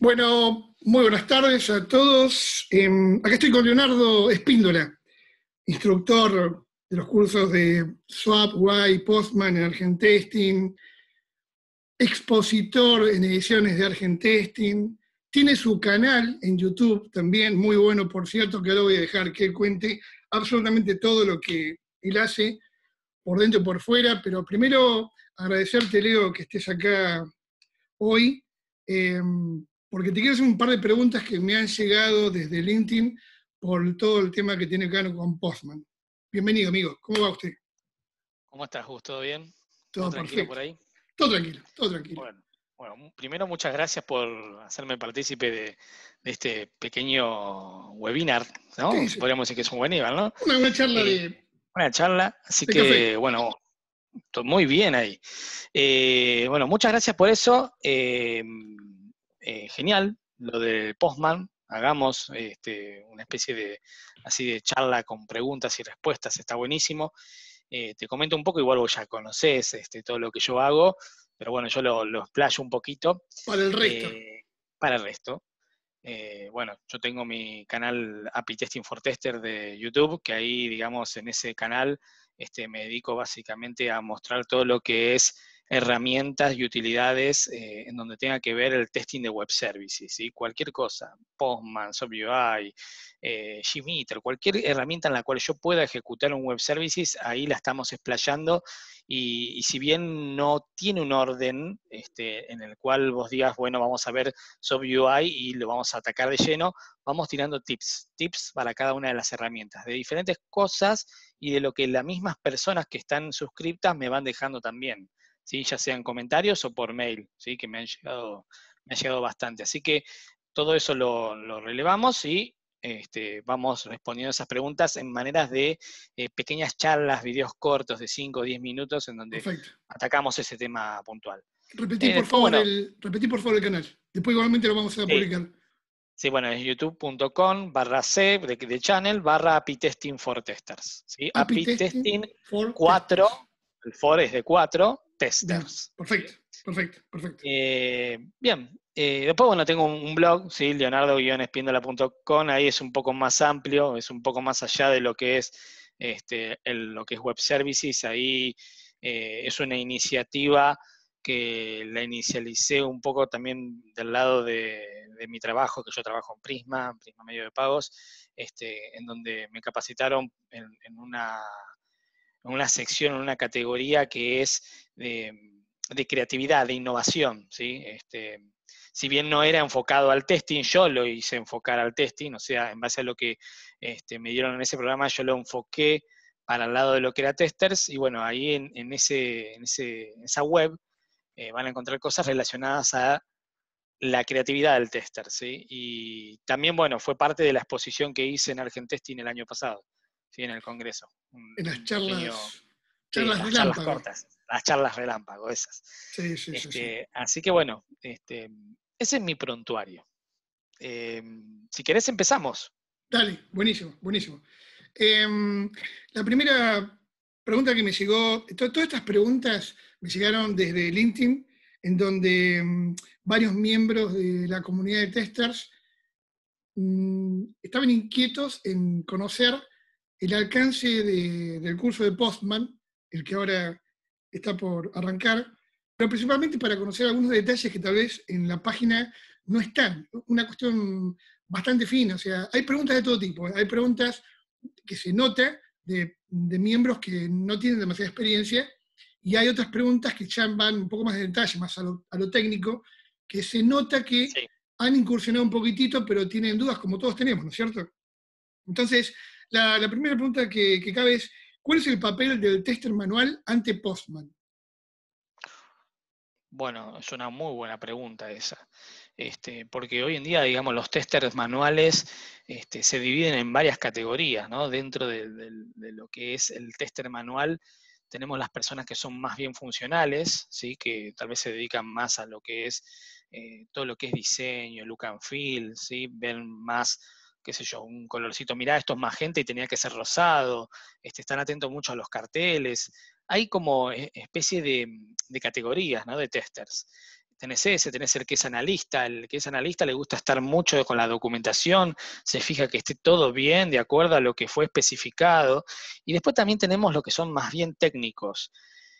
Bueno, muy buenas tardes a todos. Aquí em, acá estoy con Leonardo Espíndola, instructor de los cursos de SWAP, Y, Postman en Testing, expositor en ediciones de Argent Testing. Tiene su canal en YouTube también, muy bueno por cierto, que ahora voy a dejar que él cuente absolutamente todo lo que él hace por dentro y por fuera, pero primero agradecerte, Leo, que estés acá hoy, em, porque te quiero hacer un par de preguntas que me han llegado desde LinkedIn por todo el tema que tiene que ver con Postman. Bienvenido, amigo. ¿Cómo va usted? ¿Cómo estás, Gus? ¿Todo bien? ¿Todo, tranquilo por ahí? Todo tranquilo, todo tranquilo. Bueno. primero muchas gracias por hacerme partícipe de, este pequeño webinar, ¿no? Podríamos decir que es un webinar, ¿no? Una, charla eh, de... Una charla, así que, bueno, muy bien ahí. Eh, bueno, muchas gracias por eso. Eh, eh, genial, lo del Postman. Hagamos este, una especie de así de charla con preguntas y respuestas, está buenísimo. te comento un poco, igual vos ya conoces este, todo lo que yo hago, pero bueno, yo lo, lo explayo un poquito. Para el resto. para el resto. Eh, bueno, yo tengo mi canal API Testing for Tester de YouTube, que ahí, digamos, en ese canal este, me dedico básicamente a mostrar todo lo que es herramientas y utilidades eh, en donde tenga que ver el testing de web services, ¿sí? cualquier cosa, Postman, SubUI, eh, Gmeter, cualquier herramienta en la cual yo pueda ejecutar un web services, ahí la estamos explayando y, si bien no tiene un orden este, en el cual vos digas, bueno, vamos a ver SubUI y lo vamos a atacar de lleno, vamos tirando tips, tips para cada una de las herramientas, de diferentes cosas y de lo que las mismas personas que están suscriptas me van dejando también ya ya en comentarios o por mail, ¿sí? que me han llegado, me llegado bastante. Así que todo eso lo, relevamos y este, vamos respondiendo esas preguntas en maneras de eh, pequeñas charlas, videos cortos de 5 o 10 minutos en donde atacamos ese tema puntual. Eh, repetí, por favor, el, canal. Después igualmente lo vamos a publicar. sí, bueno, es youtube.com barra C de, channel barra API testing for testers. ¿sí? API, testing, 4, el for es de 4, test. perfecto, perfecto, perfecto. Eh, bien, eh, después, bueno, tengo un blog, si leonardo-espíndola.com, ahí es un poco más amplio, es un poco más allá de lo que es, este, lo que es web services, ahí eh, es una iniciativa que la inicialicé un poco también del lado de, mi trabajo, que yo trabajo en Prisma, en Prisma Medio de Pagos, este, en donde me capacitaron en, una, en una sección, en una categoría que es de, creatividad, de innovación. ¿sí? Este, si bien no era enfocado al testing, yo lo hice enfocar al testing, o sea, en base a lo que este, me dieron en ese programa, yo lo enfoqué para el lado de lo que era testers, y bueno, ahí en, en, ese, en ese, esa web eh, van a encontrar cosas relacionadas a la creatividad del tester, ¿sí? Y también, bueno, fue parte de la exposición que hice en Argentesting el año pasado, ¿sí? En el Congreso. En charlas, las charlas cortas las charlas relámpago esas. Sí, sí, sí, este, así que bueno, este, ese es mi prontuario. Em, si querés empezamos. Dale, buenísimo, buenísimo. Em, la primera pregunta que me llegó, todas estas preguntas me llegaron desde LinkedIn, en donde em, varios miembros de la comunidad de testers mm, estaban inquietos en conocer el alcance del curso de Postman, el que ahora está por arrancar, pero principalmente para conocer algunos detalles que tal vez en la página no están. Una cuestión bastante fina, o sea, hay preguntas de todo tipo, hay preguntas que se nota de, miembros que no tienen demasiada experiencia y hay otras preguntas que ya van un poco más de detalle, más a lo, técnico, que se nota que han incursionado un poquitito, pero tienen dudas como todos tenemos, ¿no es cierto? Entonces, la, primera pregunta que cabe es, ¿Cuál es el papel del tester manual ante Postman? Bueno, es una muy buena pregunta esa. Este, porque hoy en día, digamos, los testers manuales este, se dividen en varias categorías, ¿no? Dentro de, lo que es el tester manual, tenemos las personas que son más bien funcionales, ¿sí? Que tal vez se dedican más a lo que es eh, todo lo que es diseño, look and feel, ¿sí? Ven más qué sé yo, un colorcito, mirá, esto es magenta y tenía que ser rosado, este, están atentos mucho a los carteles. Hay como eh, especie de, categorías, ¿no? De testers tenés ese, tenés el que es analista. El que es analista le gusta estar mucho con la documentación, se fija que esté todo bien, de acuerdo a lo que fue especificado. Y después también tenemos lo que son más bien técnicos.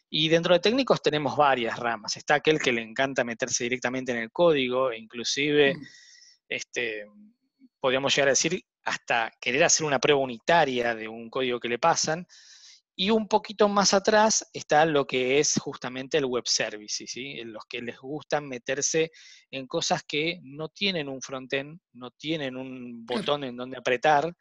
Y dentro de técnicos tenemos varias ramas. Está aquel que le encanta meterse directamente en el código, e inclusive mm. este, podríamos llegar a decir, hasta querer hacer una prueba unitaria de un código que le pasan. Y un poquito más atrás está lo que es justamente el web services, ¿sí? los que les gusta meterse en cosas que no tienen un frontend, no tienen un botón en donde apretar,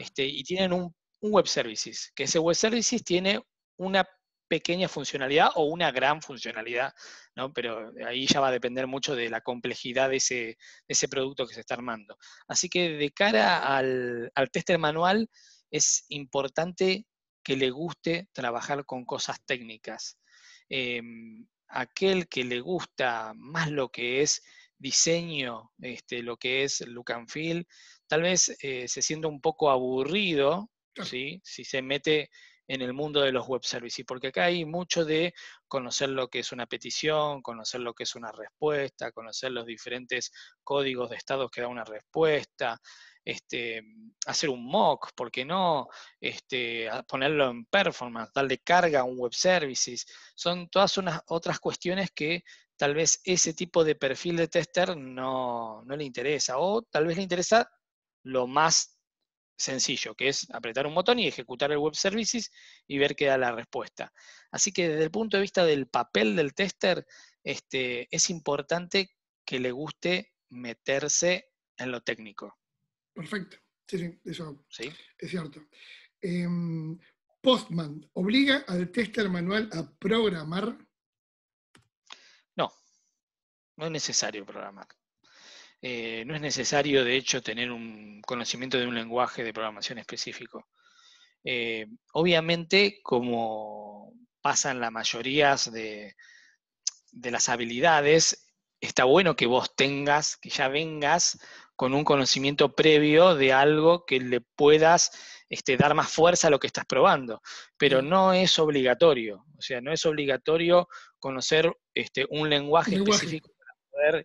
este, y tienen un web services, que ese web services tiene una pequeña funcionalidad o una gran funcionalidad, ¿no? Pero ahí ya va a depender mucho de la complejidad de ese, ese producto que se está armando. Así que de cara al, tester manual, es importante que le guste trabajar con cosas técnicas. Em, aquel que le gusta más lo que es diseño, este, lo que es look and feel, tal vez eh, se sienta un poco aburrido ¿sí? si se mete en el mundo de los web services, porque acá hay mucho de conocer lo que es una petición, conocer lo que es una respuesta, conocer los diferentes códigos de estados que da una respuesta, este, hacer un mock, ¿por qué no? Este, ponerlo en performance, darle carga a un web services. Son todas unas otras cuestiones que tal vez ese tipo de perfil de tester no, no le interesa, o tal vez le interesa lo más sencillo, que es apretar un botón y ejecutar el web services y ver qué da la respuesta. Así que desde el punto de vista del papel del tester, este, es importante que le guste meterse en lo técnico. Perfecto. Sí, sí, eso es cierto. Em, Postman, ¿obliga al tester manual a programar? No, no es necesario programar. Eh, no es necesario, de hecho, tener un conocimiento de un lenguaje de programación específico. Eh, obviamente, como pasan la mayoría de, las habilidades, está bueno que vos tengas, que ya vengas con un conocimiento previo de algo que le puedas este, dar más fuerza a lo que estás probando. Pero no es obligatorio, o sea, no es obligatorio conocer este, un lenguaje. específico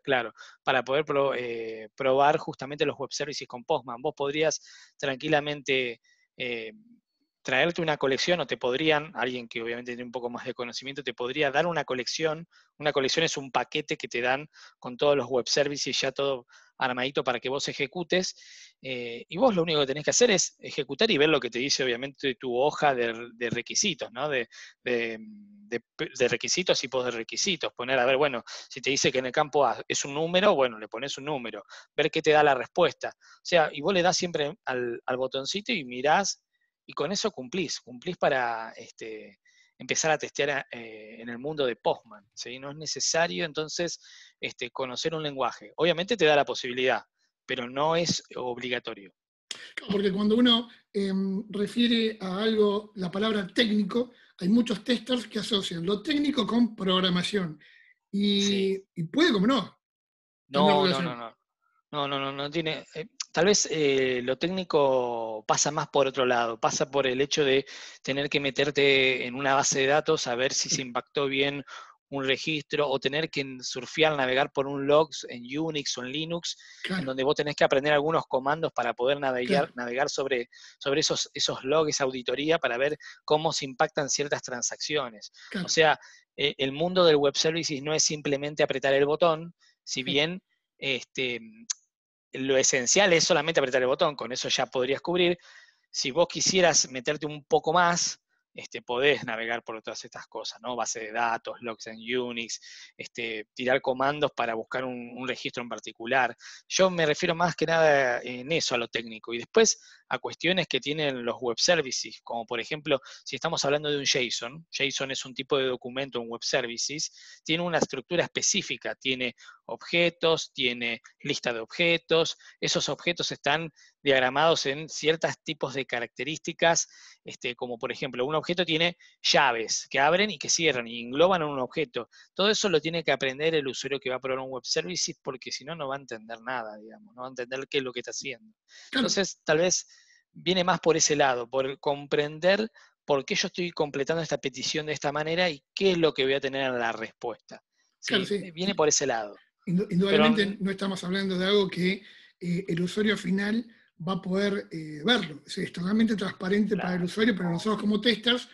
claro, para poder eh, probar justamente los web services con Postman. Vos podrías tranquilamente eh, traerte una colección o te podrían, alguien que obviamente tiene un poco más de conocimiento, te podría dar una colección. Una colección es un paquete que te dan con todos los web services ya todo armadito para que vos ejecutes. Eh, y vos lo único que tenés que hacer es ejecutar y ver lo que te dice, obviamente, tu hoja de, requisitos, ¿no? De, requisitos y pos de requisitos. Poner, a ver, bueno, si te dice que en el campo A es un número, bueno, le pones un número. Ver qué te da la respuesta. O sea, y vos le das siempre al, al botoncito y mirás, y con eso cumplís. Cumplís para este, empezar a testear eh, en el mundo de Postman. ¿sí? No es necesario entonces este, conocer un lenguaje. Obviamente te da la posibilidad, pero no es obligatorio. Porque cuando uno em, refiere a algo, la palabra técnico, hay muchos testers que asocian lo técnico con programación. Y, puede, como no. No, no, no, no. No, no, tiene. Eh, Tal vez eh, lo técnico pasa más por otro lado, pasa por el hecho de tener que meterte en una base de datos a ver si se impactó bien un registro o tener que surfear, navegar por un log en Unix o en Linux, en donde vos tenés que aprender algunos comandos para poder navegar, navegar sobre, sobre esos, esos logs, esa auditoría, para ver cómo se impactan ciertas transacciones. O sea, eh, el mundo del web services no es simplemente apretar el botón, si bien este, lo esencial es solamente apretar el botón, con eso ya podrías cubrir. Si vos quisieras meterte un poco más, este, podés navegar por todas estas cosas, ¿no? Base de datos, logs en Unix, este, tirar comandos para buscar un, registro en particular. Yo me refiero más que nada en eso, a lo técnico. Y después a cuestiones que tienen los web services, como por ejemplo, si estamos hablando de un JSON, JSON es un tipo de documento un web services, tiene una estructura específica, tiene objetos, tiene lista de objetos, esos objetos están diagramados en ciertos tipos de características, este, como por ejemplo un tiene llaves que abren y que cierran y engloban a un objeto. Todo eso lo tiene que aprender el usuario que va a probar un web service porque si no, no va a entender nada, digamos, no va a entender qué es lo que está haciendo. Entonces, tal vez viene más por ese lado, por comprender por qué yo estoy completando esta petición de esta manera y qué es lo que voy a tener en la respuesta. Viene por ese lado. Indudablemente no estamos hablando de algo que eh, el usuario final va a poder eh, verlo. Es, totalmente transparente para el usuario, pero nosotros como testers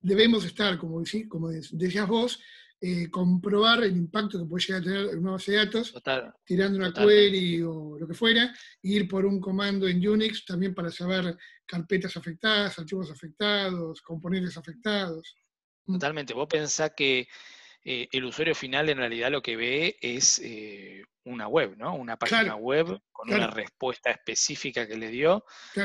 debemos estar, como, decías vos, eh, comprobar el impacto que puede llegar a tener una base de datos, tirando una query o lo que fuera, e ir por un comando en Unix también para saber carpetas afectadas, archivos afectados, componentes afectados. Totalmente. Vos pensás que eh, el usuario final en realidad lo que ve es eh, una web, ¿no? Una página web con una respuesta específica que le dio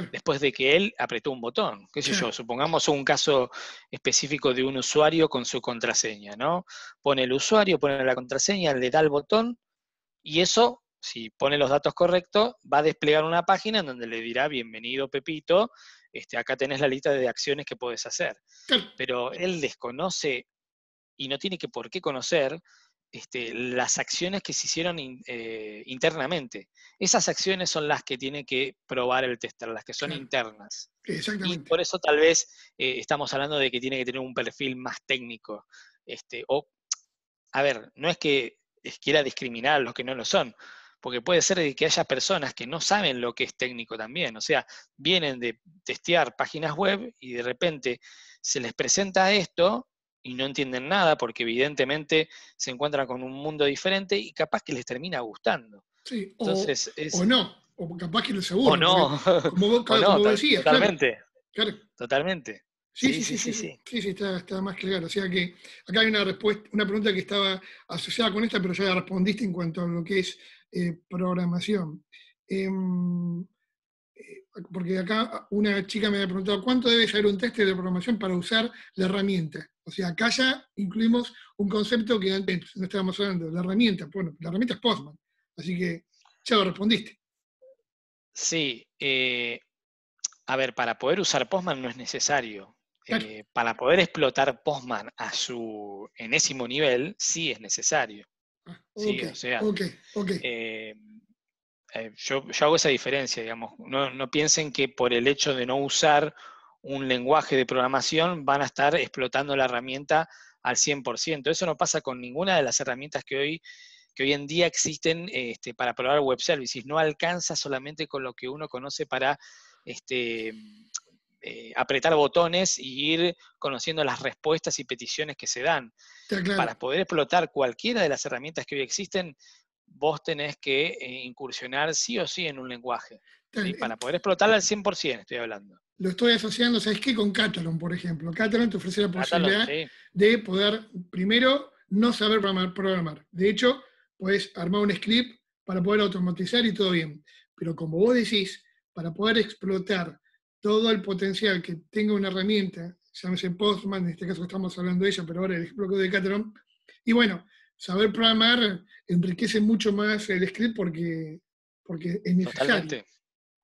después de que él apretó un botón. yo? Supongamos un caso específico de un usuario con su contraseña, ¿no? Pone el usuario, pone la contraseña, le da el botón y eso si pone los datos correctos, va a desplegar una página en donde le dirá, bienvenido Pepito, este, acá tenés la lista de acciones que puedes hacer. Pero él desconoce y no tiene que por qué conocer este, las acciones que se hicieron eh, internamente. Esas acciones son las que tiene que probar el tester, las que son internas. Y por eso tal vez eh, estamos hablando de que tiene que tener un perfil más técnico. Este, o, a ver, no es que quiera discriminar a los que no lo son, porque puede ser que haya personas que no saben lo que es técnico también, o sea, vienen de testear páginas web y de repente se les presenta esto y no entienden nada porque evidentemente se encuentran con un mundo diferente y capaz que les termina gustando. Sí, o, Entonces, o no, o capaz que les aburre. O no, como, vos, decías. Totalmente. Claro, Totalmente. Sí, sí, sí, sí, sí, sí. sí, está, más que O sea que acá hay una respuesta, una pregunta que estaba asociada con esta, pero ya la respondiste en cuanto a lo que es eh, programación. Em, eh, porque acá una chica me había preguntado, ¿cuánto debe ser un test de programación para usar la herramienta? O sea, acá ya incluimos un concepto que antes no estábamos hablando, la herramienta. Bueno, la herramienta es Postman, así que ya lo respondiste. Sí, eh, a ver, para poder usar Postman no es necesario. Eh, para poder explotar Postman a su enésimo nivel, sí es necesario. Ah, sí, o sea, eh, yo, hago esa diferencia, digamos. no piensen que por el hecho de no usar un lenguaje de programación van a estar explotando la herramienta al 100%. Eso no pasa con ninguna de las herramientas que hoy, que hoy en día existen este, para probar web services. No alcanza solamente con lo que uno conoce para este, eh, apretar botones y ir conociendo las respuestas y peticiones que se dan. Para poder explotar cualquiera de las herramientas que hoy existen, vos tenés que eh, incursionar sí o sí en un lenguaje para poder explotarla al 100%, estoy hablando. Lo estoy asociando, ¿sabes qué? Con Catalan, por ejemplo. Catalan te ofrece la posibilidad de poder, primero, no saber programar. De hecho, puedes armar un script para poder automatizar y todo bien. Pero como vos decís, para poder explotar todo el potencial que tenga una herramienta, llámese Postman, en este caso estamos hablando de ella, pero ahora el ejemplo que de Catalan, y bueno, saber programar enriquece mucho más el script porque, porque es necesario. Totalmente.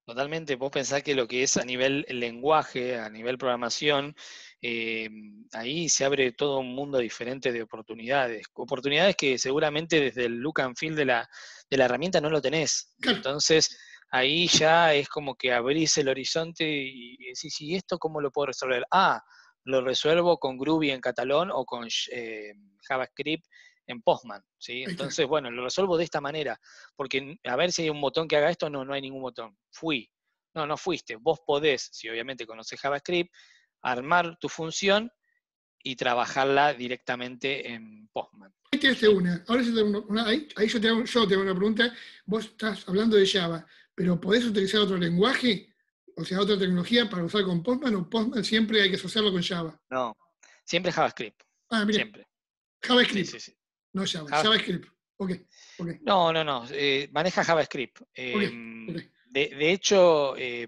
Totalmente, vos pensás que lo que es a nivel lenguaje, a nivel programación, eh, ahí se abre todo un mundo diferente de oportunidades. Oportunidades que seguramente desde el look and feel de la, de la herramienta no lo tenés. Entonces, ahí ya es como que abrís el horizonte y decís, ¿y esto cómo lo puedo resolver? Ah, lo resuelvo con Groovy en catalón o con eh, JavaScript en Postman, ¿sí? Entonces, bueno, lo resuelvo de esta manera, porque a ver si hay un botón que haga esto, no, no hay ningún botón. Fui. No, no fuiste. Vos podés, si obviamente conoces JavaScript, armar tu función y trabajarla directamente en Postman. Ahí te una. Ahora yo tengo una, una pregunta. Vos estás hablando de Java, pero ¿podés utilizar otro lenguaje? O sea, otra tecnología para usar con Postman o Postman siempre hay que asociarlo con Java. No, siempre JavaScript. Ah, mira. Siempre. JavaScript. sí, sí. No ah. JavaScript. Okay, No, no, no. Eh, maneja JavaScript. Eh, de, hecho, eh,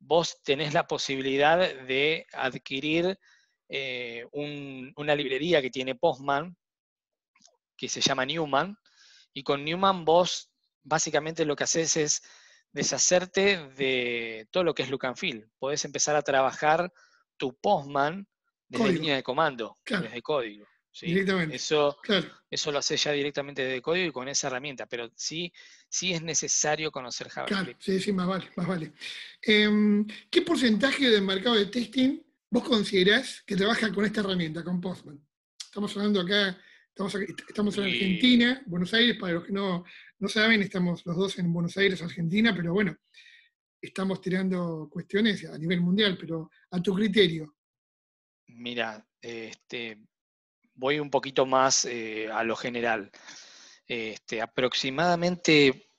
vos tenés la posibilidad de adquirir una librería que tiene Postman, que se llama Newman, y con Newman vos básicamente lo que haces es deshacerte de todo lo que es look and Podés empezar a trabajar tu Postman desde línea de comando, desde código. Directamente. Eso, eso lo hace ya directamente de código y con esa herramienta, pero sí, sí es necesario conocer JavaScript. Claro, sí, sí, más vale, más vale. Em, ¿Qué porcentaje del mercado de testing vos considerás que trabaja con esta herramienta, con Postman? Estamos hablando acá, estamos, en Argentina, Buenos Aires, para los que no, no saben, estamos los dos en Buenos Aires, Argentina, pero bueno, estamos tirando cuestiones a nivel mundial, pero a tu criterio. Mira, este, voy un poquito más eh, a lo general. Este, aproximadamente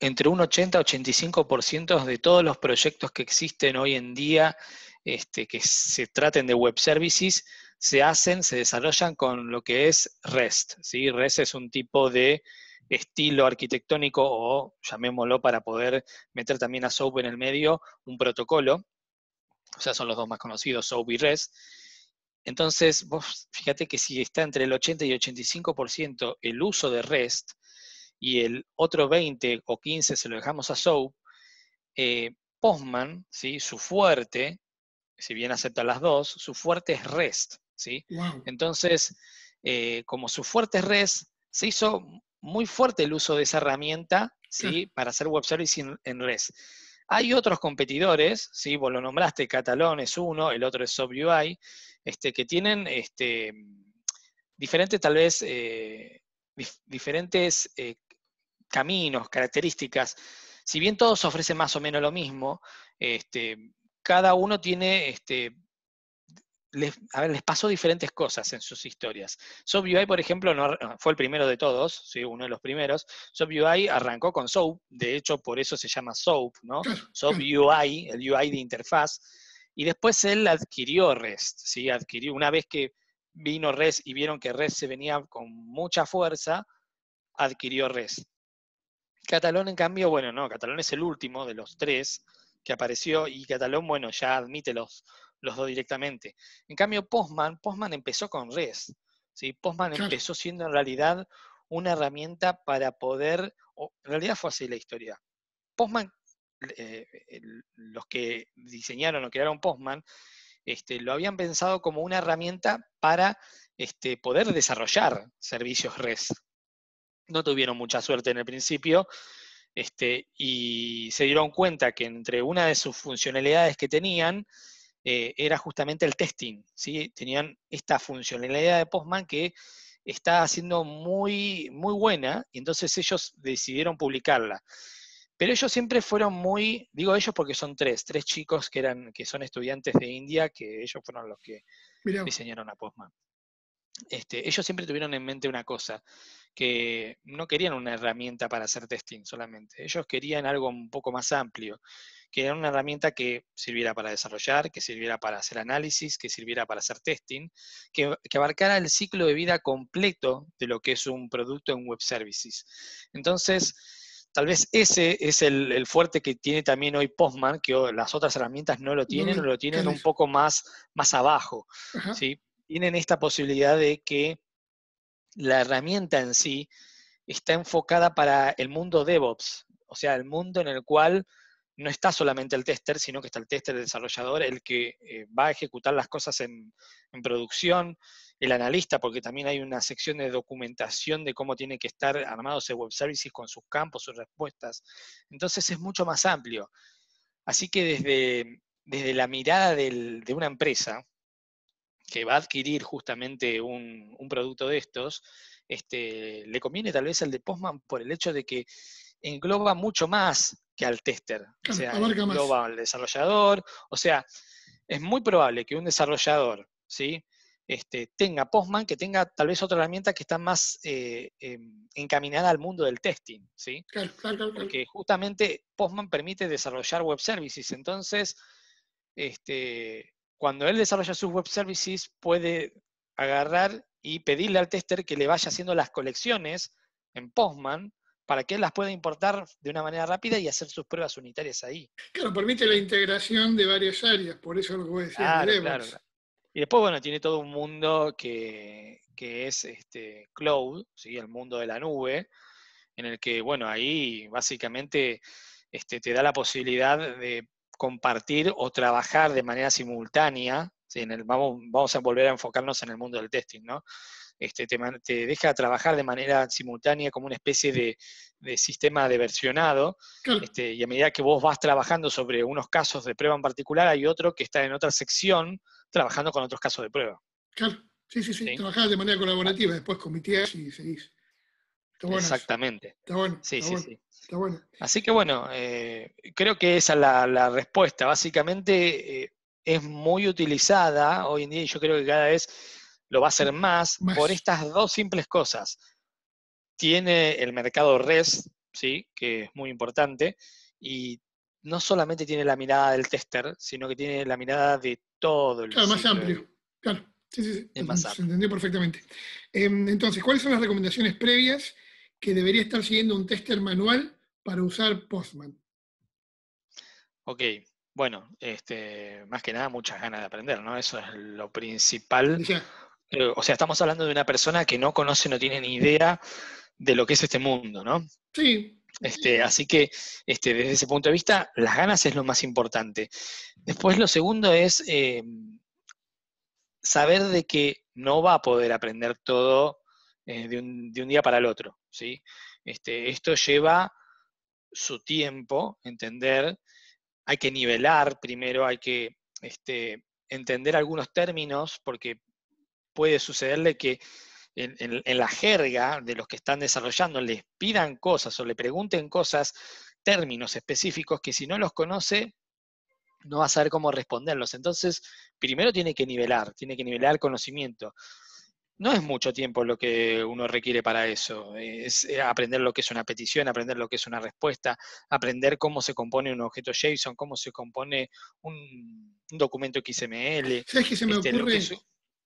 entre un 80 y 85% de todos los proyectos que existen hoy en día este, que se traten de web services se hacen, se desarrollan con lo que es REST. REST es un tipo de estilo arquitectónico o llamémoslo para poder meter también a SOAP en el medio, un protocolo. O sea, son los dos más conocidos, SOAP y REST entonces, vos fíjate que si está entre el 80 y 85% el uso de REST y el otro 20 o 15 se lo dejamos a SOAP, eh, Postman, ¿sí? su fuerte, si bien acepta las dos, su fuerte es REST. ¿sí? Entonces, eh, como su fuerte es REST, se hizo muy fuerte el uso de esa herramienta ¿sí? para hacer web service en REST. Hay otros competidores, ¿sí? vos lo nombraste, Catalón es uno, el otro es SubUI, este, que tienen este, diferentes, tal vez, eh, diferentes eh, caminos, características. Si bien todos ofrecen más o menos lo mismo, este, cada uno tiene este, les, ver, les pasó diferentes cosas en sus historias. SoapUI, por ejemplo, fue el primero de todos, ¿sí? uno de los primeros. SoapUI arrancó con Soap, de hecho por eso se llama Soap, ¿no? SoapUI, el UI de interfaz. Y después él adquirió REST, ¿sí? Adquirió, una vez que vino REST y vieron que REST se venía con mucha fuerza, adquirió REST. Catalón, en cambio, bueno, no, Catalón es el último de los tres que apareció y Catalón, bueno, ya admite los los dos directamente. En cambio, Postman, Postman empezó con res. ¿sí? Postman empezó siendo en realidad una herramienta para poder, en realidad fue así la historia. Postman, eh, los que diseñaron o crearon Postman, este, lo habían pensado como una herramienta para este, poder desarrollar servicios res. No tuvieron mucha suerte en el principio este, y se dieron cuenta que entre una de sus funcionalidades que tenían eh, era justamente el testing. ¿sí? Tenían esta funcionalidad de Postman que está haciendo muy, muy buena, y entonces ellos decidieron publicarla. Pero ellos siempre fueron muy, digo ellos porque son tres, tres chicos que eran, que son estudiantes de India, que ellos fueron los que diseñaron a Postman. Este, ellos siempre tuvieron en mente una cosa, que no querían una herramienta para hacer testing solamente, ellos querían algo un poco más amplio, querían una herramienta que sirviera para desarrollar, que sirviera para hacer análisis, que sirviera para hacer testing, que, que abarcara el ciclo de vida completo de lo que es un producto en web services. Entonces, tal vez ese es el, fuerte que tiene también hoy Postman, que las otras herramientas no lo tienen, lo tienen un poco más, más abajo. ¿sí? Tienen esta posibilidad de que la herramienta en sí está enfocada para el mundo DevOps, o sea, el mundo en el cual no está solamente el tester, sino que está el tester, desarrollador, el que eh, va a ejecutar las cosas en, producción, el analista, porque también hay una sección de documentación de cómo tiene que estar armado ese web services con sus campos, sus respuestas. Entonces es mucho más amplio. Así que desde, desde la mirada de una empresa, que va a adquirir justamente un, producto de estos, este, le conviene tal vez el de Postman por el hecho de que engloba mucho más que al tester. o sea, engloba al desarrollador. O sea, es muy probable que un desarrollador ¿sí? Este, tenga Postman, que tenga tal vez otra herramienta que está más eh, em, encaminada al mundo del testing. ¿sí? Porque justamente Postman permite desarrollar web services. Entonces, este, cuando él desarrolla sus web services, puede agarrar y pedirle al tester que le vaya haciendo las colecciones en Postman para que él las pueda importar de una manera rápida y hacer sus pruebas unitarias ahí. Claro, permite la integración de varias áreas, por eso lo voy a decir. Claro, Y después, bueno, tiene todo un mundo que, es este, cloud, ¿sí? el mundo de la nube, en el que, bueno, ahí básicamente este, te da la posibilidad de compartir o trabajar de manera simultánea, en el, vamos, a volver a enfocarnos en el mundo del testing, ¿no? Este, te, te, deja trabajar de manera simultánea como una especie de, sistema de versionado, este, y a medida que vos vas trabajando sobre unos casos de prueba en particular, hay otro que está en otra sección trabajando con otros casos de prueba. Claro, sí, sí, sí, ¿Sí? de manera colaborativa, después comité y seguís. Exactamente. Sí, sí, sí. Así que bueno, eh, creo que esa es la, respuesta. Básicamente eh, es muy utilizada hoy en día y yo creo que cada vez lo va a ser más, por estas dos simples cosas. Tiene el mercado res, ¿sí? que es muy importante, y no solamente tiene la mirada del tester, sino que tiene la mirada de todo el Claro, más amplio. Claro, sí, sí, sí. Es más perfectamente. Em, entonces, ¿cuáles son las recomendaciones previas que debería estar siguiendo un tester manual para usar Postman? Ok, bueno, este, más que nada muchas ganas de aprender, ¿no? Eso es lo principal. Eh, o sea, estamos hablando de una persona que no conoce, no tiene ni idea de lo que es este mundo, ¿no? Sí. Este, así que este, desde ese punto de vista, las ganas es lo más importante. Después lo segundo es eh, saber de que no va a poder aprender todo eh, de, un, día para el otro. ¿sí? Este, esto lleva su tiempo, entender, hay que nivelar primero, hay que este, entender algunos términos, porque puede sucederle que en, en, la jerga de los que están desarrollando les pidan cosas o le pregunten cosas, términos específicos que si no los conoce no va a saber cómo responderlos. Entonces, primero tiene que nivelar, tiene que nivelar conocimiento no es mucho tiempo lo que uno requiere para eso. Es eh, aprender lo que es una petición, aprender lo que es una respuesta, aprender cómo se compone un objeto JSON, cómo se compone un, documento XML. Ah, ¿Sabes qué se me este, ocurre?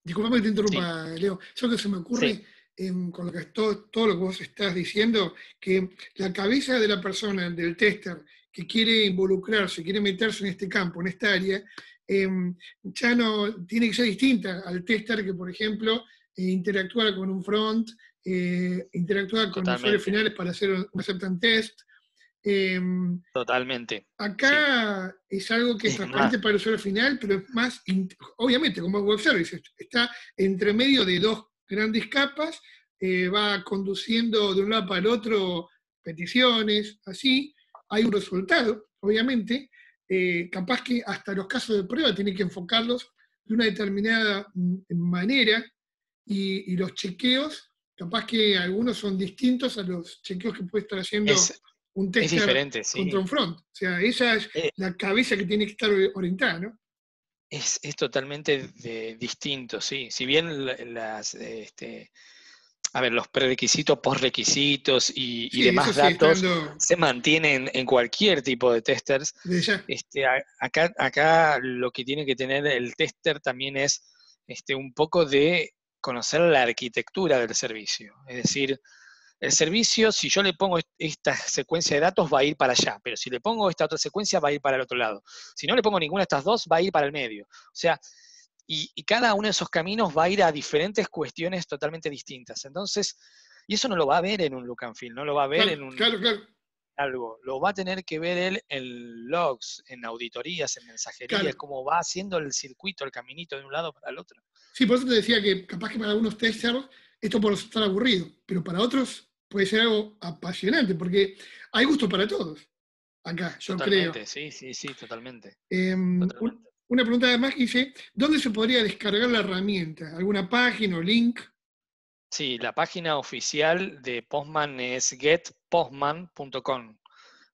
Disculpame que te interrumpa, Leo. ¿Sabes qué se me ocurre em, con lo que todo, lo que vos estás diciendo? Que la cabeza de la persona, del tester, que quiere involucrarse, quiere meterse en este campo, en esta área, em, ya no tiene que ser distinta al tester que, por ejemplo, e interactuar con un front, eh, interactuar con usuarios finales para hacer un acceptance test. Em, Totalmente. Acá es algo que es transparente para el usuario final, pero es más, obviamente, como web service, está entre medio de dos grandes capas, eh, va conduciendo de un lado para el otro peticiones, así, hay un resultado, obviamente, eh, capaz que hasta los casos de prueba tiene que enfocarlos de una determinada mm, manera, y, los chequeos, capaz que algunos son distintos a los chequeos que puede estar haciendo un tester contra un front. O sea, esa es eh. la cabeza que tiene que estar orientada, ¿no? Es, totalmente distinto, sí. Si bien las, este, a ver, los prerequisitos, posrequisitos y, y demás datos se mantienen en cualquier tipo de testers. Este, acá, acá lo que tiene que tener el tester también es este, un poco de conocer la arquitectura del servicio. Es decir, el servicio, si yo le pongo esta secuencia de datos, va a ir para allá, pero si le pongo esta otra secuencia, va a ir para el otro lado. Si no le pongo ninguna de estas dos, va a ir para el medio. O sea, y, cada uno de esos caminos va a ir a diferentes cuestiones totalmente distintas. Entonces, y eso no lo va a ver en un look and feel, no lo va a ver en un algo, lo va a tener que ver él en logs, en auditorías, en mensajerías, cómo va haciendo el circuito, el caminito de un lado para el otro. Sí, por eso te decía que capaz que para algunos testers esto puede estar aburrido, pero para otros puede ser algo apasionante, porque hay gusto para todos acá, yo totalmente, creo. Sí, sí, sí, totalmente. Em, una pregunta además que dice, ¿dónde se podría descargar la herramienta? ¿Alguna página o link? Sí, la página oficial de Postman es getpostman.com.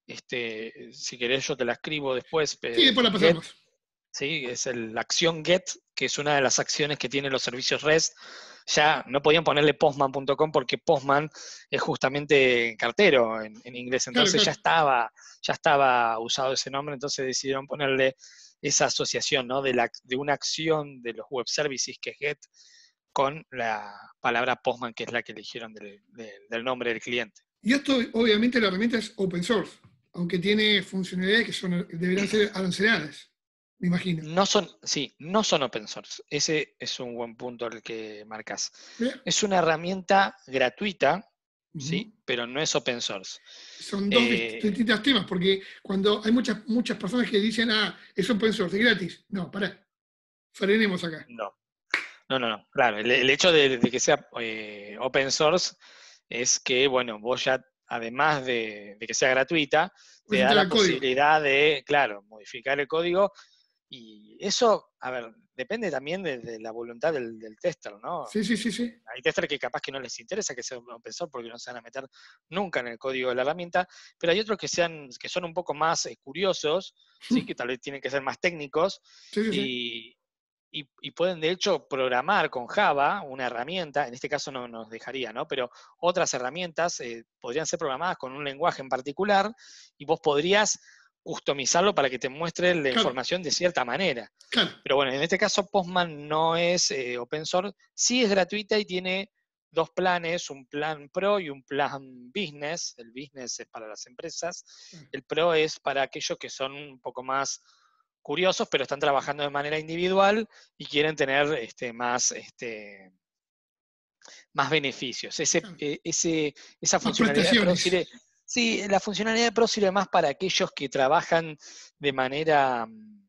Este, si querés yo te la escribo después. Sí, después la pasamos. sí, es la acción get, que es una de las acciones que tienen los servicios REST. Ya no podían ponerle postman.com porque postman es justamente cartero en, inglés. Entonces ya estaba, ya estaba usado ese nombre, entonces decidieron ponerle esa asociación ¿no? de, la, de una acción de los web services que es get con la palabra Postman, que es la que eligieron del, del, nombre del cliente. Y esto, obviamente, la herramienta es open source, aunque tiene funcionalidades que son, deberían ser aranceladas, me imagino. No son, sí, no son open source. Ese es un buen punto el que marcas. Es una herramienta gratuita, ¿sí? Pero no es open source. Son dos eh, distintos temas, porque cuando hay muchas, muchas personas que dicen, ah, es open source, es gratis. No, pará. Frenemos acá. No. No, no, no, claro. El, hecho de, que sea eh, open source es que, bueno, vos ya, además de, que sea gratuita, te da la posibilidad de, claro, modificar el código. Y eso, a ver, depende también de, la voluntad del, tester, ¿no? Sí, sí, sí, sí. Hay testers que capaz que no les interesa que sea open source porque no se van a meter nunca en el código de la herramienta, pero hay otros que sean que son un poco más eh, curiosos, sí, que tal vez tienen que ser más técnicos y, y, pueden de hecho programar con Java una herramienta, en este caso no nos dejaría, ¿no? Pero otras herramientas eh, podrían ser programadas con un lenguaje en particular y vos podrías customizarlo para que te muestre la información de cierta manera. Pero bueno, en este caso Postman no es eh, open source, sí es gratuita y tiene dos planes, un plan pro y un plan business. El business es para las empresas, el pro es para aquellos que son un poco más curiosos, pero están trabajando de manera individual y quieren tener este, más, este, más beneficios. Eh, esa funcionalidad de sí, la funcionalidad de Pro más para aquellos que trabajan de manera mm,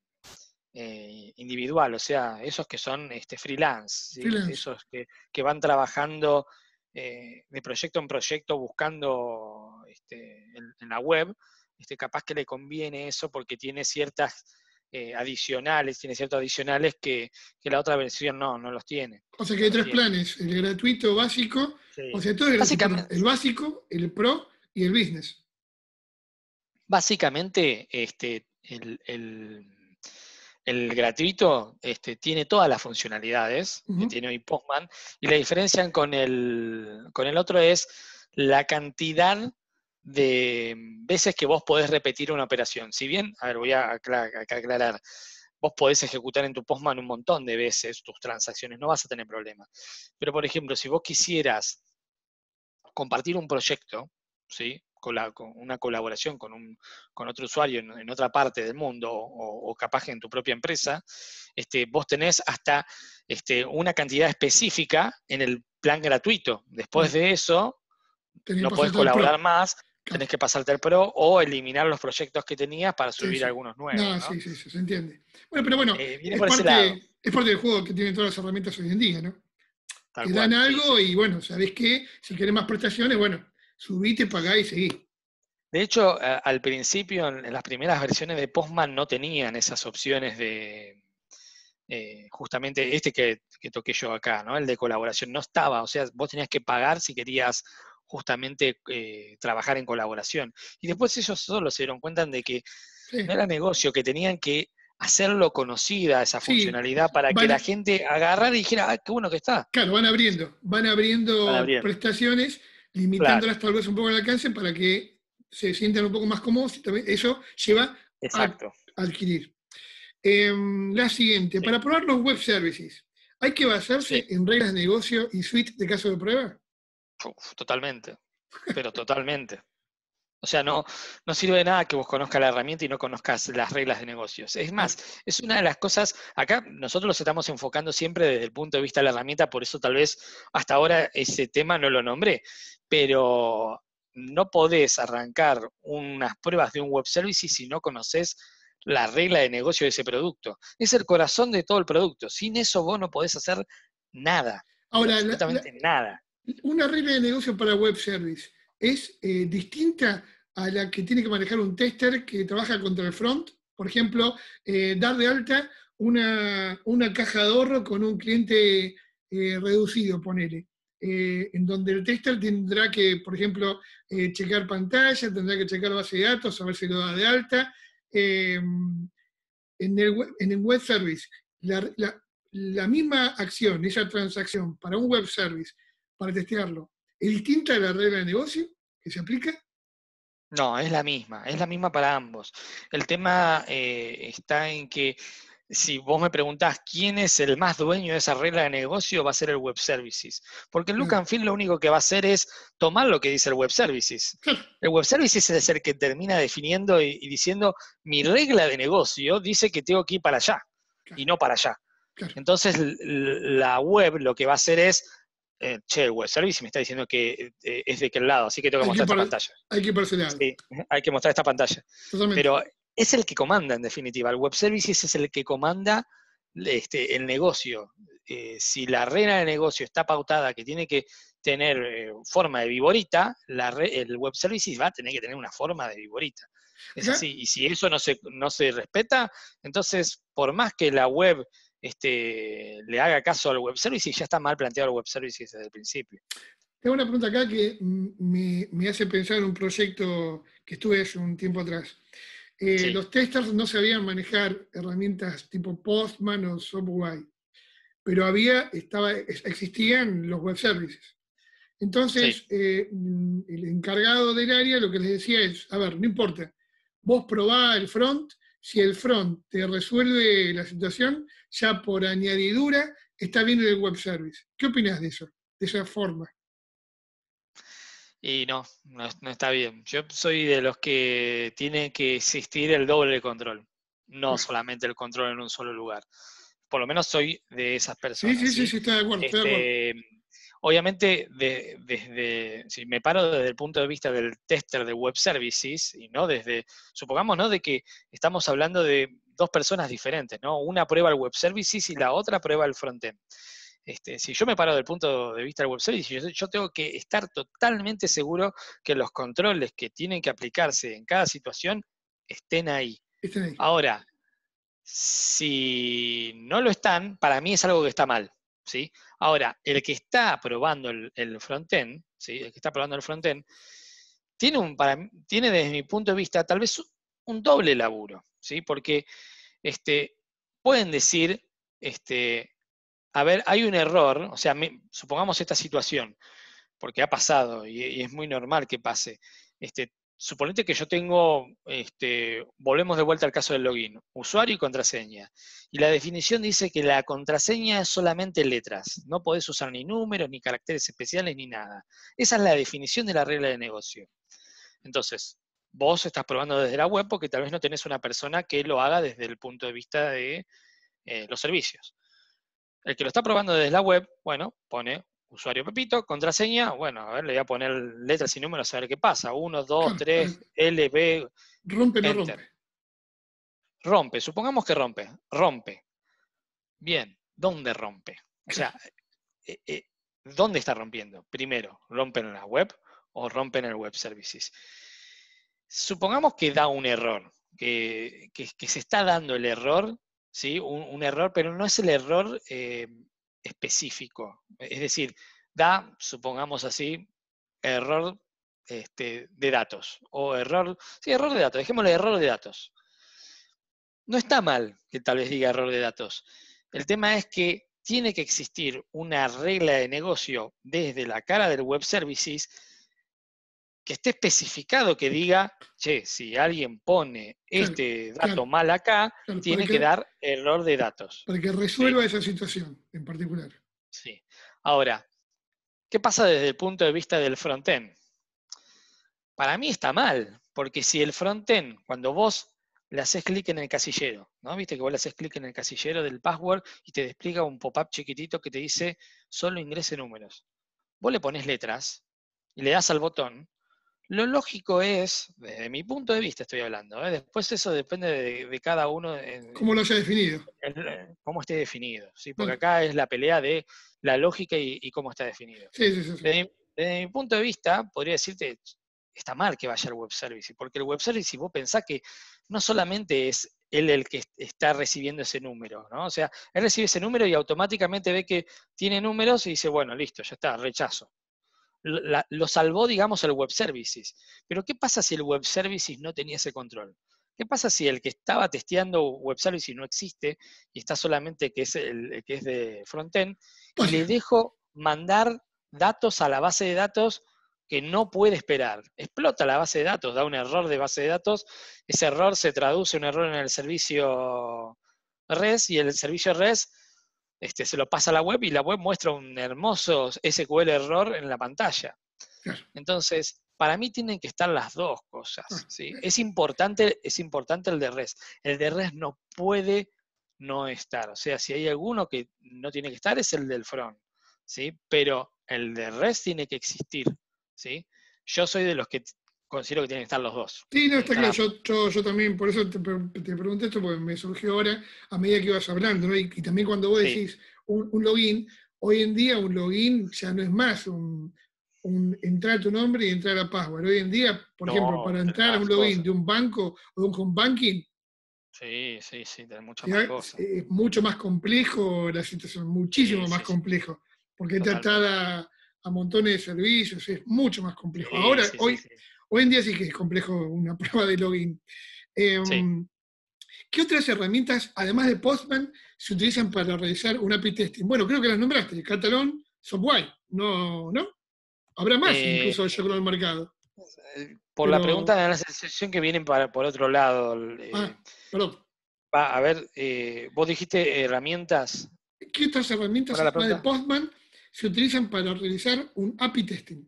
eh, individual, o sea, esos que son este, freelance, esos que, van trabajando eh, de proyecto en proyecto buscando este, en, la web. Este, capaz que le conviene eso porque tiene ciertas eh, adicionales, tiene ciertos adicionales que, la otra versión no, no los tiene. O sea que hay tres planes, el gratuito básico, el, el básico, el pro y el business. Básicamente, este, el, gratuito este, tiene todas las funcionalidades que tiene hoy Postman, y la diferencia con con el otro es la cantidad de veces que vos podés repetir una operación. Si bien, a ver, voy a aclarar, vos podés ejecutar en tu Postman un montón de veces tus transacciones, no vas a tener problema. Pero, por ejemplo, si vos quisieras compartir un proyecto, ¿sí? Con, una colaboración con, otro usuario en, otra parte del mundo o, o, capaz en tu propia empresa, este, vos tenés hasta este, una cantidad específica en el plan gratuito. Después de eso, no podés colaborar más, tenés que pasarte al pro o eliminar los proyectos que tenías para subir algunos nuevos. No, Sí, sí, sí, se entiende. Bueno, pero bueno, eh, es, parte, del juego que tienen todas las herramientas hoy en día, ¿no? Te dan algo y bueno, sabés qué? si querés más prestaciones, bueno, subite, pagá y seguí. De hecho, al principio, en las primeras versiones de Postman no tenían esas opciones de, eh, justamente este que, toqué yo acá, ¿no? El de colaboración no estaba, o sea, vos tenías que pagar si querías justamente eh, trabajar en colaboración. Y después ellos solo se dieron cuenta de que no era negocio, que tenían que hacerlo conocida esa funcionalidad para que la gente agarrara y dijera, ¡ay, ah, qué bueno que está. Claro, van abriendo, van abriendo, prestaciones, limitándolas tal vez un poco al alcance para que se sientan un poco más cómodos y también eso lleva Exacto. a adquirir. Em, la siguiente, para probar los web services, ¿hay que basarse en reglas de negocio y suite de caso de prueba? totalmente, pero totalmente. O sea, no, no sirve de nada que vos conozcas la herramienta y no conozcas las reglas de negocios. Es más, es una de las cosas, acá nosotros los estamos enfocando siempre desde el punto de vista de la herramienta, por eso tal vez hasta ahora ese tema no lo nombré, pero no podés arrancar unas pruebas de un web service si no conoces la regla de negocio de ese producto. Es el corazón de todo el producto. Sin eso vos no podés hacer nada. Ahora, absolutamente nada una regla de negocio para web service es eh, distinta a la que tiene que manejar un tester que trabaja contra el front. Por ejemplo, eh, dar de alta una, caja de ahorro con un cliente eh, reducido, ponele. en donde el tester tendrá que, por ejemplo, checar pantalla, tendrá que checar base de datos, a ver si lo da de alta. Em, en, el web, service, la misma acción, esa transacción para un web service para testearlo, ¿es distinta de la regla de negocio que se aplica? No, es la misma, es la misma para ambos. El tema eh, está en que si vos me preguntás quién es el más dueño de esa regla de negocio, va a ser el web services. Porque el look and lo único que va a hacer es tomar lo que dice el web services. El web services es el que termina definiendo y, diciendo, mi regla de negocio dice que tengo que ir para allá y no para allá. Entonces la web lo que va a hacer es eh, che, el web service me está diciendo que eh, eh, es de aquel lado, así que tengo que mostrar esta pantalla. Hay que Sí, hay que mostrar esta pantalla. Pero es el que comanda, en definitiva. El web service es el que comanda este, el negocio. si la regla de negocio está pautada que tiene que tener forma de viborita, la el web service va a tener que tener una forma de viborita. Es así. Y si eso no se, no se respeta, entonces, por más que la web este, le haga caso al web service y ya está mal planteado el web service desde el principio. Tengo una pregunta acá que me, me hace pensar en un proyecto que estuve hace un tiempo atrás. Eh, los testers no sabían manejar herramientas tipo Postman o Software, pero había, estaba, existían los web services. Entonces, eh, el encargado del área lo que les decía es, a ver, no importa, vos probá el front si el front te resuelve la situación, ya por añadidura está bien el web service. ¿Qué opinas de eso? De esa forma. Y no, no, está bien. Yo soy de los que tiene que existir el doble control, no mm. solamente el control en un solo lugar. Por lo menos soy de esas personas. Sí, sí, sí, sí, de acuerdo. Este, Obviamente, desde, si me paro desde el punto de vista del tester de web services, y no desde, supongamos, ¿no? De que estamos hablando de dos personas diferentes, ¿no? Una prueba el web services y la otra prueba el frontend. Este, si yo me paro del punto de vista del web service, yo, tengo que estar totalmente seguro que los controles que tienen que aplicarse en cada situación Estén ahí. Ahora, si no lo están, para mí es algo que está mal. Ahora, el que está probando el, el frontend, El que está probando el frontend, tiene, tiene desde mi punto de vista tal vez un doble laburo, Porque este, pueden decir, este, a ver, hay un error, o sea, supongamos esta situación, porque ha pasado y, es muy normal que pase. Este, Suponete que yo tengo, este, volvemos de vuelta al caso del login, usuario y contraseña. Y la definición dice que la contraseña es solamente letras, no podés usar ni números, ni caracteres especiales, ni nada. Esa es la definición de la regla de negocio. Entonces, vos estás probando desde la web porque tal vez no tenés una persona que lo haga desde el punto de vista de eh, los servicios. El que lo está probando desde la web, bueno, pone usuario Pepito, contraseña, bueno, a ver, le voy a poner letras y números a ver qué pasa. 1, 2, 3, L, B. Rompe, no rompe. Rompe, supongamos que rompe. Rompe. Bien, ¿dónde rompe? O sea, eh, eh, ¿dónde está rompiendo? Primero, ¿rompen en la web o rompen en el web services? Supongamos que da un error, que, se está dando el error, ¿sí? Un, error, pero no es el error. Eh, específico. Es decir, da, supongamos así, error este, de datos. O error, sí, error de datos, dejémosle error de datos. No está mal que tal vez diga error de datos. El tema es que tiene que existir una regla de negocio desde la cara del web services que esté especificado, que diga, che, si alguien pone este dato mal acá, tiene que, dar error de datos. Para que resuelva esa situación en particular. Sí. Ahora, ¿qué pasa desde el punto de vista del frontend? Para mí está mal, porque si el frontend, cuando vos le haces clic en el casillero, ¿no? Viste que vos le haces clic en el casillero del password y te despliega un pop-up chiquitito que te dice solo ingrese números. Vos le pones letras y le das al botón lo lógico es, desde mi punto de vista estoy hablando, ¿eh? después eso depende de, cada uno. ¿Cómo lo haya definido? cómo esté definido, ¿sí? porque mm. acá es la pelea de la lógica y, cómo está definido. Sí, sí, sí, desde, mi punto de vista, podría decirte, está mal que vaya al web service, porque el web service, si vos pensás que no solamente es él el que está recibiendo ese número, ¿no? O sea, él recibe ese número y automáticamente ve que tiene números y dice, bueno, listo, ya está, rechazo lo salvó, digamos, el web services. Pero ¿qué pasa si el web services no tenía ese control? ¿Qué pasa si el que estaba testeando web services no existe y está solamente que es, el, que es de frontend y le dejo mandar datos a la base de datos que no puede esperar. Explota la base de datos, da un error de base de datos, ese error se traduce un error en el servicio res, y el servicio res este, se lo pasa a la web y la web muestra un hermoso SQL error en la pantalla. Entonces, para mí tienen que estar las dos cosas. Ah. ¿sí? Es, importante, es importante el de res. El de res no puede no estar. O sea, si hay alguno que no tiene que estar, es el del front. ¿sí? Pero el de res tiene que existir. ¿sí? Yo soy de los que considero que tienen que estar los dos. Sí, no, está claro. Yo, también, por eso te, te, pregunté esto, porque me surgió ahora a medida que ibas hablando, ¿no? Y, también cuando vos decís un, login, hoy en día un login ya no es más un, entrar a tu nombre y entrar a password. Hoy en día, por ejemplo, para entrar a un login de un banco o de un home banking, Sí, sí, sí, Es mucho más complejo la situación, muchísimo más complejo, porque está atada a montones de servicios, es mucho más complejo. Ahora, hoy, Hoy en día sí que es complejo una prueba de login. Em, ¿Qué otras herramientas, además de Postman, se utilizan para realizar un API testing? Bueno, creo que las nombraste, Catalón, Subway, ¿no? ¿no? Habrá más, eh, incluso yo creo, en el mercado. Eh, por la pregunta de la sensación que vienen para, por otro lado. Eh, ah, perdón. Va, a ver, vos dijiste herramientas. ¿Qué otras herramientas, además de Postman, se utilizan para realizar un API testing?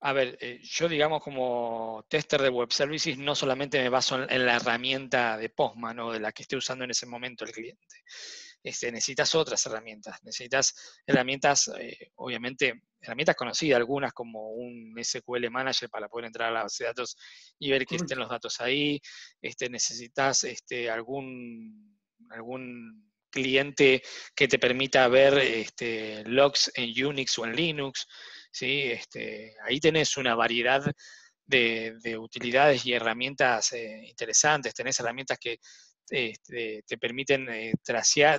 A ver, eh, yo digamos como tester de web services no solamente me baso en la herramienta de Postman o de la que esté usando en ese momento el cliente. Este, necesitas otras herramientas, necesitas herramientas, eh, obviamente, herramientas conocidas, algunas como un SQL Manager para poder entrar a la base de datos y ver que estén los datos ahí, este, necesitas este, algún, algún cliente que te permita ver este, logs en Unix o en Linux. ¿sí? Este, ahí tenés una variedad de, de utilidades y herramientas eh, interesantes, tenés herramientas que este, te, permiten eh,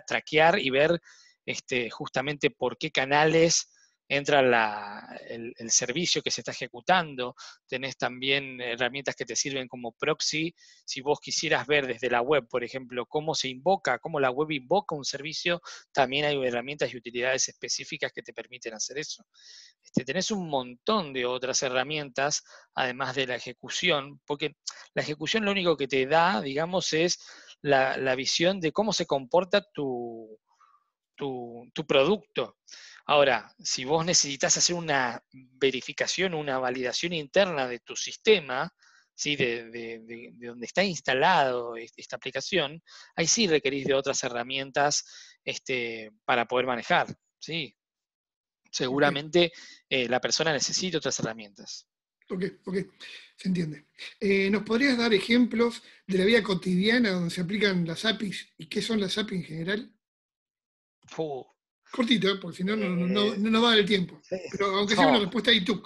traquear y ver este, justamente por qué canales entra el, servicio que se está ejecutando, tenés también herramientas que te sirven como proxy, si vos quisieras ver desde la web, por ejemplo, cómo se invoca, cómo la web invoca un servicio, también hay herramientas y utilidades específicas que te permiten hacer eso. Este, tenés un montón de otras herramientas, además de la ejecución, porque la ejecución lo único que te da, digamos, es la, visión de cómo se comporta tu, tu producto. Ahora, si vos necesitas hacer una verificación, una validación interna de tu sistema, ¿sí? de, de, donde está instalado esta aplicación, ahí sí requerís de otras herramientas este, para poder manejar. ¿sí? Seguramente eh, la persona necesita otras herramientas. Ok, ok, se entiende. Eh, ¿Nos podrías dar ejemplos de la vida cotidiana donde se aplican las APIs y qué son las APIs en general? Uh, Cortito, ¿eh? porque si no, no, eh, nos va el tiempo. Pero aunque sea una respuesta y tú.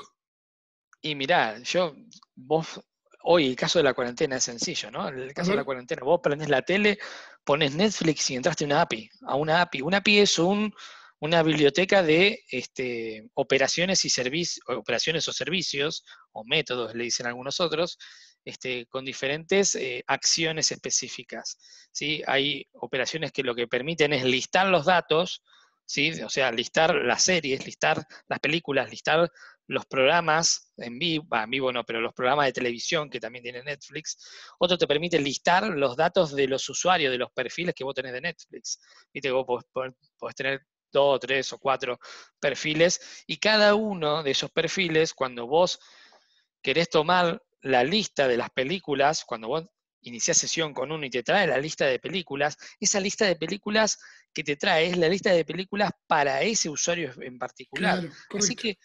Y mirá, yo, vos, hoy el caso de la cuarentena es sencillo, ¿no? el caso de la cuarentena, vos prendés la tele, pones Netflix y entraste a una API, a una API. Una API es un, una biblioteca de este, operaciones y servicios, operaciones o servicios, o métodos, le dicen algunos otros, este, con diferentes eh, acciones específicas. ¿sí? Hay operaciones que lo que permiten es listar los datos, o sea, listar las series, listar las películas, listar los programas en vivo, en vivo no, pero los programas de televisión que también tiene Netflix. Otro te permite listar los datos de los usuarios, de los perfiles que vos tenés de Netflix. Viste vos podés tener dos, tres o cuatro perfiles y cada uno de esos perfiles, cuando vos querés tomar la lista de las películas, cuando vos inicias sesión con uno y te trae la lista de películas, esa lista de películas que te trae es la lista de películas para ese usuario en particular. Así que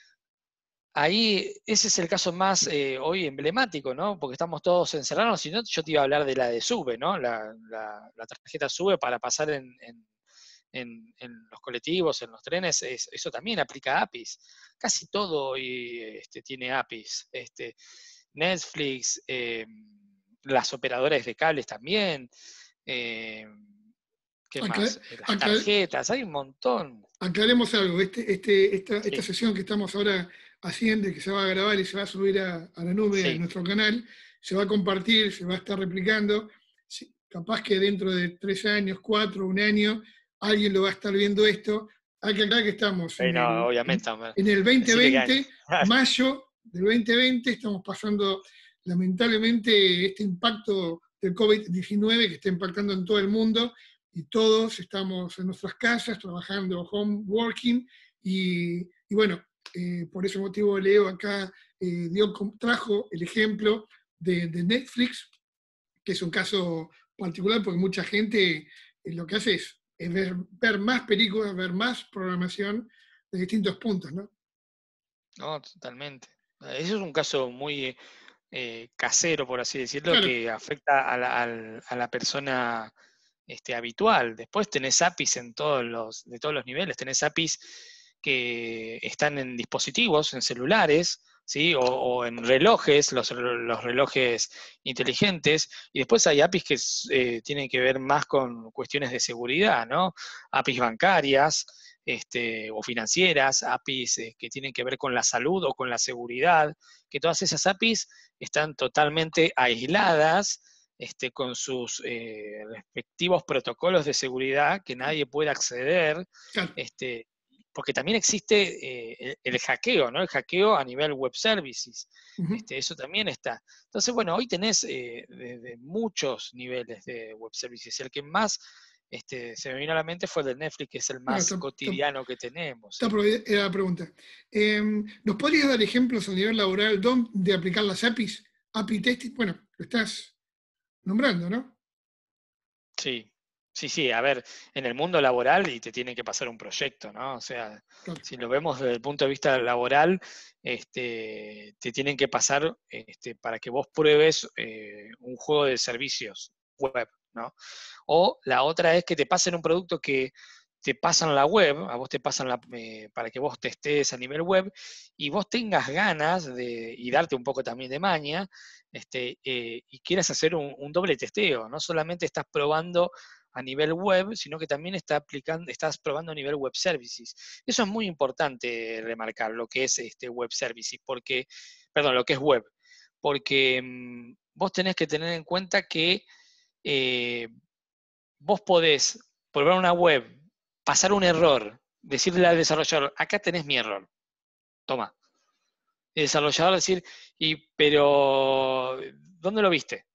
ahí ese es el caso más eh, hoy emblemático, ¿no? Porque estamos todos encerrados, si yo te iba a hablar de la de SUBE, ¿no? La, tarjeta SUBE para pasar en, los colectivos, en los trenes, eso también aplica a APIs. Casi todo hoy este, tiene APIs. Este, Netflix, em, las operadoras de cables también. Eh, ¿Qué más? Eh, las tarjetas, hay un montón. Aclaremos algo, este, este, esta, sesión que estamos ahora haciendo que se va a grabar y se va a subir a, la nube, en nuestro canal, se va a compartir, se va a estar replicando. capaz que dentro de tres años, cuatro, un año, alguien lo va a estar viendo esto. Hay que que estamos obviamente, en, el 2020, mayo del 2020, estamos pasando lamentablemente este impacto del COVID-19 que está impactando en todo el mundo y todos estamos en nuestras casas trabajando home working y, bueno, eh, por ese motivo Leo acá eh, dio, trajo el ejemplo de, Netflix, que es un caso particular porque mucha gente eh, lo que hace es, ver, más películas, ver más programación de distintos puntos, ¿no? No, totalmente. Eso es un caso muy eh, casero, por así decirlo, que afecta a la, persona este, habitual. Después tenés APIs en todos los, de todos los niveles, tenés APIs que están en dispositivos, en celulares, ¿sí? o, en relojes, los, relojes inteligentes, y después hay APIs que eh, tienen que ver más con cuestiones de seguridad, ¿no? APIs bancarias, este, o financieras, APIs eh, que tienen que ver con la salud o con la seguridad, que todas esas APIs están totalmente aisladas este, con sus eh, respectivos protocolos de seguridad que nadie puede acceder. Este, porque también existe eh, el, hackeo, ¿no? El hackeo a nivel web services. eso también está. Entonces, bueno, hoy tenés desde muchos niveles de web services. El que más este, se me vino a la mente fue el de Netflix, que es el más cotidiano que tenemos. era la pregunta. Em, ¿Nos podrías dar ejemplos a nivel laboral de aplicar las APIs? API testing, bueno, lo estás nombrando, ¿no? Sí, sí, sí. A ver, en el mundo laboral y te tienen que pasar un proyecto, ¿no? O sea, si lo vemos desde el punto de vista laboral, este, te tienen que pasar este, para que vos pruebes eh, un juego de servicios web ¿no? O la otra es que te pasen un producto que te pasan la web, a vos te pasan la, eh, para que vos testes a nivel web y vos tengas ganas de, y darte un poco también de maña, este, eh, y quieras hacer un, doble testeo. No solamente estás probando a nivel web, sino que también está aplicando, estás probando a nivel web services. Eso es muy importante remarcar, lo que es este web services, porque, perdón, lo que es web, porque mm, vos tenés que tener en cuenta que eh, vos podés probar una web, pasar un error, decirle al desarrollador, acá tenés mi error, toma. El desarrollador decir, y, pero, ¿dónde lo viste?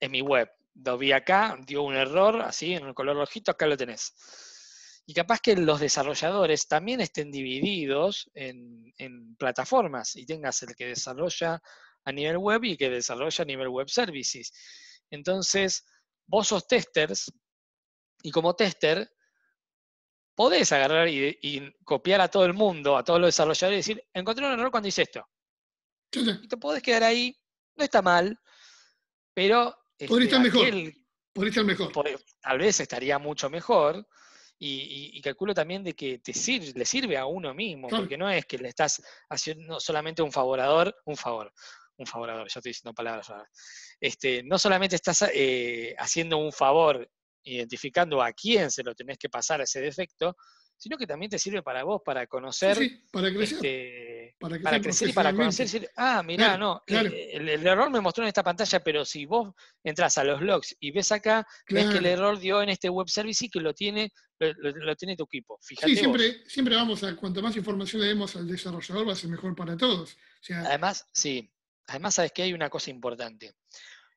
En mi web. Lo vi acá, dio un error, así, en el color rojito, acá lo tenés. Y capaz que los desarrolladores también estén divididos en, en plataformas y tengas el que desarrolla a nivel web y el que desarrolla a nivel web services entonces, vos sos testers y como tester podés agarrar y, copiar a todo el mundo, a todos los desarrolladores y decir, encontré un error cuando hice esto. Y te podés quedar ahí, no está mal, pero... Este, Podría estar mejor. mejor. tal vez estaría mucho mejor. Y, calculo también de que te sirve, le sirve a uno mismo, porque no es que le estás haciendo solamente un favorador, un favor, un favorador ya Yo estoy diciendo palabras Este, no solamente estás eh, haciendo un favor identificando a quién se lo tenés que pasar ese defecto, sino que también te sirve para vos, para conocer. para crecer. Este, para, crecer, y para conocer. ah, mirá, no, eh, El, error me mostró en esta pantalla, pero si vos entras a los logs y ves acá, ves que el error dio en este web service y que lo tiene, lo, tiene tu equipo. Fíjate sí, siempre, siempre vamos a, cuanto más información le demos al desarrollador, va a ser mejor para todos. Además, sí. Además, sabes qué? hay una cosa importante.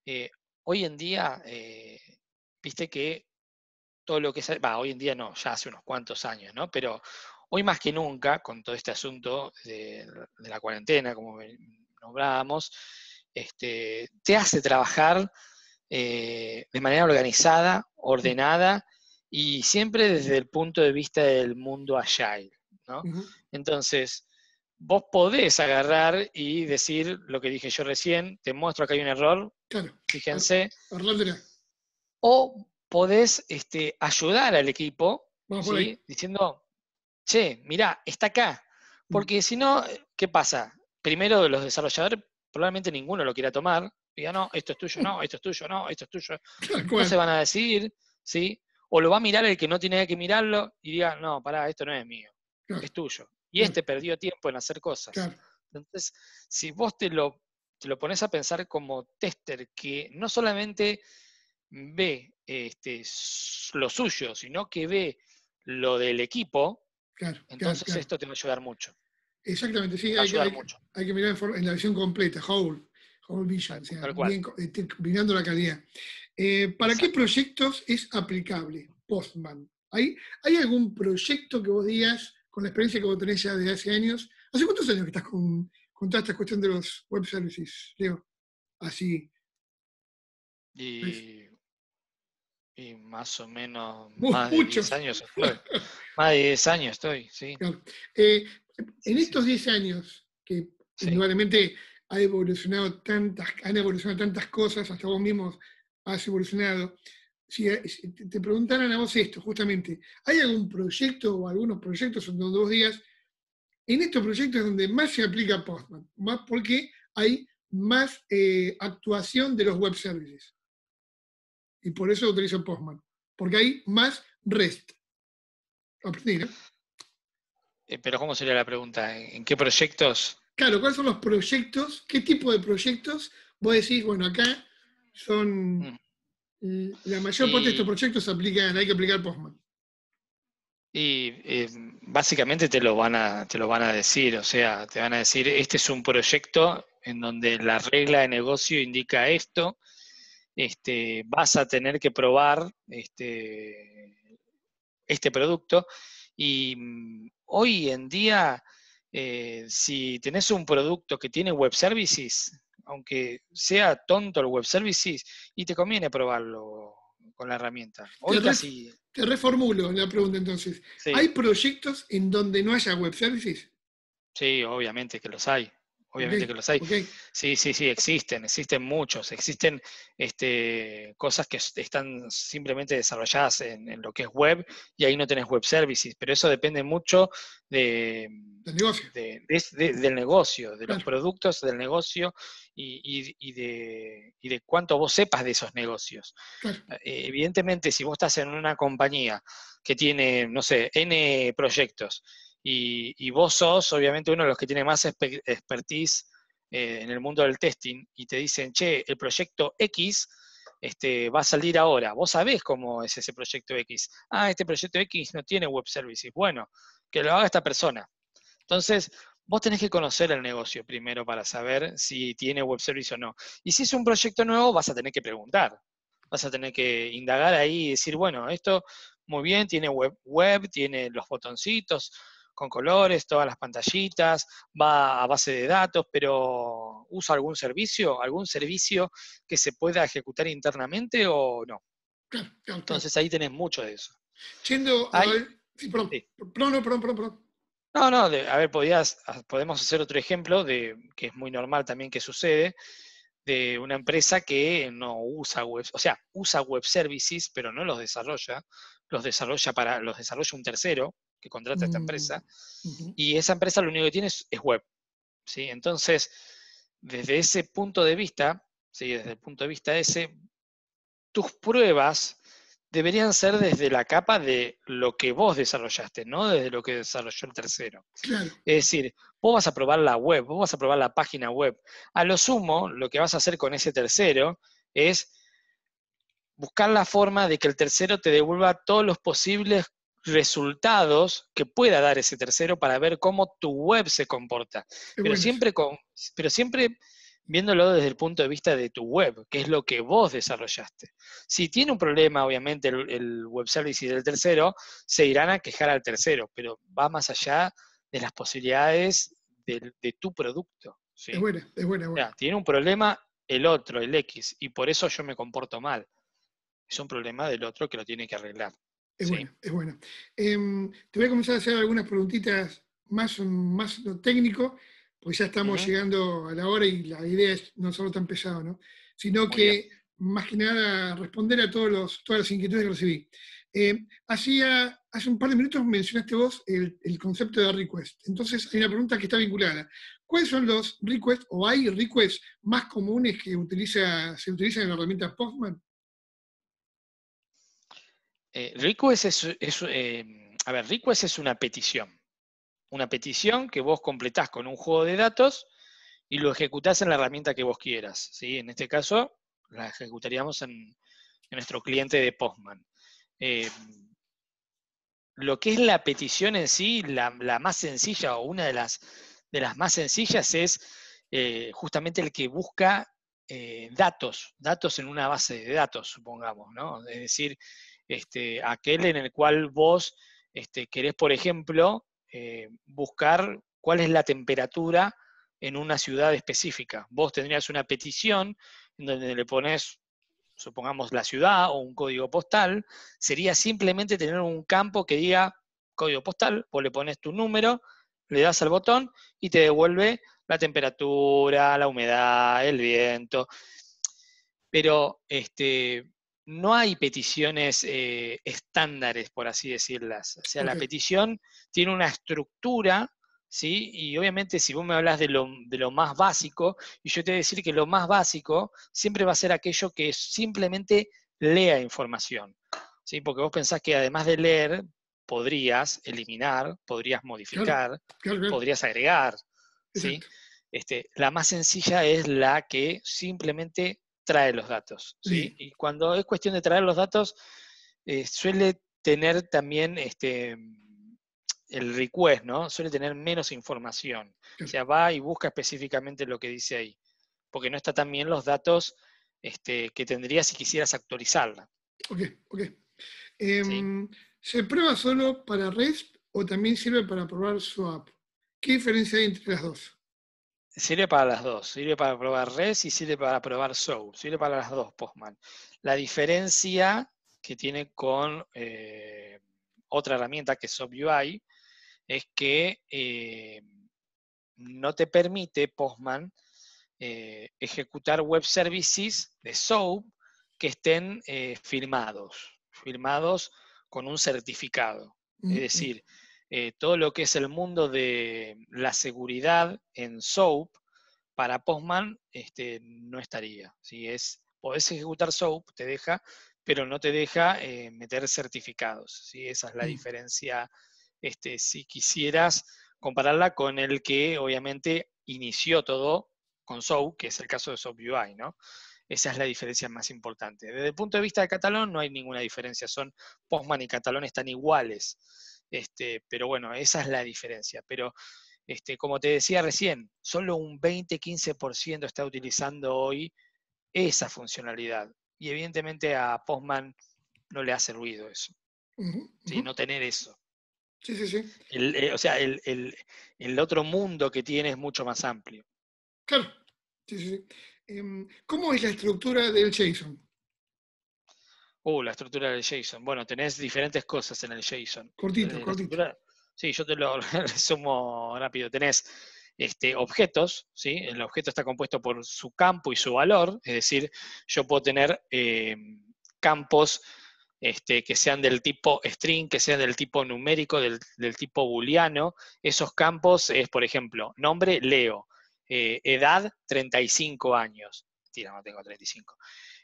Eh, hoy en día, eh, viste que todo lo que se. Va, hoy en día no, ya hace unos cuantos años, ¿no? Pero hoy más que nunca, con todo este asunto de, la cuarentena, como nombrábamos, este, te hace trabajar eh, de manera organizada, ordenada y siempre desde el punto de vista del mundo agile. ¿no? Entonces, vos podés agarrar y decir lo que dije yo recién, te muestro que hay un error, claro, fíjense. O podés este, ayudar al equipo diciendo, che, mirá, está acá. Mm. Porque si no, ¿qué pasa? Primero los desarrolladores probablemente ninguno lo quiera tomar. Diga, no, esto es tuyo, no, esto es tuyo, no, esto es tuyo. No se van a decir ¿sí? O lo va a mirar el que no tiene que mirarlo y diga, no, pará, esto no es mío, es tuyo y este perdió tiempo en hacer cosas. Entonces, si vos te lo, lo pones a pensar como tester que no solamente ve este, lo suyo, sino que ve lo del equipo, entonces esto te va a ayudar mucho. Exactamente, sí, hay, hay, que mirar en, la visión completa, whole, whole vision, mirando la calidad. Eh, ¿Para qué proyectos es aplicable Postman? ¿Hay, ¿Hay algún proyecto que vos digas, con la experiencia que vos tenés ya desde hace años. ¿Hace cuántos años que estás con, esta cuestión de los web services, Leo? Así. Y, pues. más o menos muchos más de 10 años estoy. más de 10 años estoy, sí. Eh, en estos 10 años, que igualmente ha evolucionado tantas, han evolucionado tantas cosas, hasta vos mismos has evolucionado, si eh, eh, te preguntaran a vos esto, justamente, ¿hay algún proyecto o algunos proyectos donde dos días, en estos proyectos es donde más se aplica Postman, más porque hay más eh, actuación de los web services? Y por eso utilizo Postman, porque hay más REST. Aprendí, ¿no? Pero ¿cómo sería la pregunta? ¿En qué proyectos? Claro, ¿cuáles son los proyectos? ¿Qué tipo de proyectos? Vos decís, bueno, acá son... Mm. La mayor parte de estos proyectos se aplican, hay que aplicar Postman. Y eh, básicamente te lo, van a, te van a decir, o sea, te van a decir, este es un proyecto en donde la regla de negocio indica esto, este, vas a tener que probar este, este producto. Y mm, hoy en día, eh, si tenés un producto que tiene web services, aunque sea tonto el web services, y te conviene probarlo con la herramienta. te, te reformulo la pregunta entonces. ¿Hay proyectos en donde no haya web services? Sí, obviamente que los hay obviamente que los hay. Sí, sí, sí, existen, existen muchos, existen este, cosas que están simplemente desarrolladas en, lo que es web y ahí no tenés web services, pero eso depende mucho de, del, negocio. De, los productos del negocio y, de, de cuánto vos sepas de esos negocios. Ah, eh, evidentemente, si vos estás en una compañía que tiene, no sé, N proyectos, y, vos sos obviamente uno de los que tiene más expertise eh, en el mundo del testing y te dicen, che, el proyecto X este, va a salir ahora. Vos sabés cómo es ese proyecto X. Ah, este proyecto X no tiene web services. Bueno, que lo haga esta persona. Entonces, vos tenés que conocer el negocio primero para saber si tiene web service o no. Y si es un proyecto nuevo, vas a tener que preguntar. Vas a tener que indagar ahí y decir, bueno, esto muy bien, tiene web, web tiene los botoncitos, con colores, todas las pantallitas, va a base de datos, pero ¿usa algún servicio? ¿Algún servicio que se pueda ejecutar internamente o no? Entonces ahí tenés mucho de eso. Yendo perdón, perdón, perdón, No, no, a ver, podías, ah, podemos hacer otro ejemplo de que es muy normal también que sucede, de una empresa que no usa web, o sea, usa web services, pero no los desarrolla, los desarrolla para, los desarrolla un tercero, este contrata esta mm, empresa, y esa empresa lo único que tiene es, web. ¿sí? Entonces, desde ese punto de vista, desde el punto de vista ese, tus pruebas deberían ser desde la capa de lo que vos desarrollaste, no desde lo que desarrolló el tercero. Es decir, vos vas a probar la web, vos vas a probar la página web. A lo sumo, lo que vas a hacer con ese tercero es buscar la forma de que el tercero te devuelva todos los posibles resultados que pueda dar ese tercero para ver cómo tu web se comporta. Pero siempre, con, pero siempre viéndolo desde el punto de vista de tu web, que es lo que vos desarrollaste. Si tiene un problema, obviamente, el, web service y del tercero, se irán a quejar al tercero, pero va más allá de las posibilidades de, tu producto. Es buena, es buena, tiene un problema el otro, el X, y por eso yo me comporto mal. Es un problema del otro que lo tiene que arreglar. Es bueno, es bueno. Em, te voy a comenzar a hacer algunas preguntitas más, más técnico, pues ya estamos llegando a la hora y la idea es no solo tan pesado, Sino que más que nada responder a todos los, todas las inquietudes que recibí. Em, hacía, hace un par de minutos mencionaste vos el, concepto de request. Entonces hay una pregunta que está vinculada. ¿Cuáles son los requests o hay requests más comunes que utiliza, se utilizan en la herramienta Postman? Eh, Rico request es, eh, a ver, es una petición. Una petición que vos completás con un juego de datos y lo ejecutás en la herramienta que vos quieras. ¿sí? En este caso, la ejecutaríamos en, nuestro cliente de Postman. Eh, lo que es la petición en sí, la, más sencilla o una de las, de las más sencillas es justamente el que busca datos, datos en una base de datos, supongamos, ¿no? Es decir, este, aquel en el cual vos este, querés, por ejemplo, eh, buscar cuál es la temperatura en una ciudad específica. Vos tendrías una petición en donde le pones, supongamos, la ciudad o un código postal. Sería simplemente tener un campo que diga código postal, vos le pones tu número, le das al botón y te devuelve la temperatura, la humedad, el viento. Pero este, no hay peticiones eh, estándares, por así decirlas. O sea, la petición tiene una estructura, ¿sí? Y obviamente si vos me hablas de lo, de lo, más básico, y yo te voy a decir que lo más básico siempre va a ser aquello que simplemente lea información, ¿sí? Porque vos pensás que además de leer, podrías eliminar, podrías modificar, podrías agregar, ¿sí? Este, la más sencilla es la que simplemente trae los datos. Y cuando es cuestión de traer los datos, eh, suele tener también este, el request, ¿no? Suele tener menos información. O sea, va y busca específicamente lo que dice ahí. Porque no está también los datos este, que tendrías si quisieras actualizarla. Ok, ok. Em, ¿Se prueba solo para REST o también sirve para probar app? ¿Qué diferencia hay entre las dos? Sirve para las dos, sirve para probar REST y sirve para probar SOAP, sirve para las dos Postman. La diferencia que tiene con eh, otra herramienta que es SOAP es que eh, no te permite Postman eh, ejecutar web services de SOAP que estén firmados, firmados con un certificado. Es decir, eh, todo lo que es el mundo de la seguridad en SOAP, para Postman este, no estaría. Es, podés ejecutar SOAP, te deja, pero no te deja eh, meter certificados. Esa es la mm. diferencia. Este, si quisieras compararla con el que obviamente inició todo con SOAP, que es el caso de SOAP UI, ¿no? Esa es la diferencia más importante. Desde el punto de vista de Catalón no hay ninguna diferencia, son Postman y Catalón están iguales. Este, pero bueno, esa es la diferencia. Pero este, como te decía recién, solo un 20-15% está utilizando hoy esa funcionalidad. Y evidentemente a Postman no le hace ruido eso. No tener eso. Sí, sí, sí. Eh, o sea, el, el, otro mundo que tiene es mucho más amplio. Claro. Sí, sí, sí. Em, ¿Cómo es la estructura del JSON? Uh, la estructura del JSON. Bueno, tenés diferentes cosas en el JSON. Cortito, eh, cortito. Sí, yo te lo resumo rápido. Tenés este, objetos, ¿sí? El objeto está compuesto por su campo y su valor, es decir, yo puedo tener eh, campos este, que sean del tipo string, que sean del tipo numérico, del, tipo booleano. Esos campos es, por ejemplo, nombre, Leo, eh, edad, 35 años no tengo 35.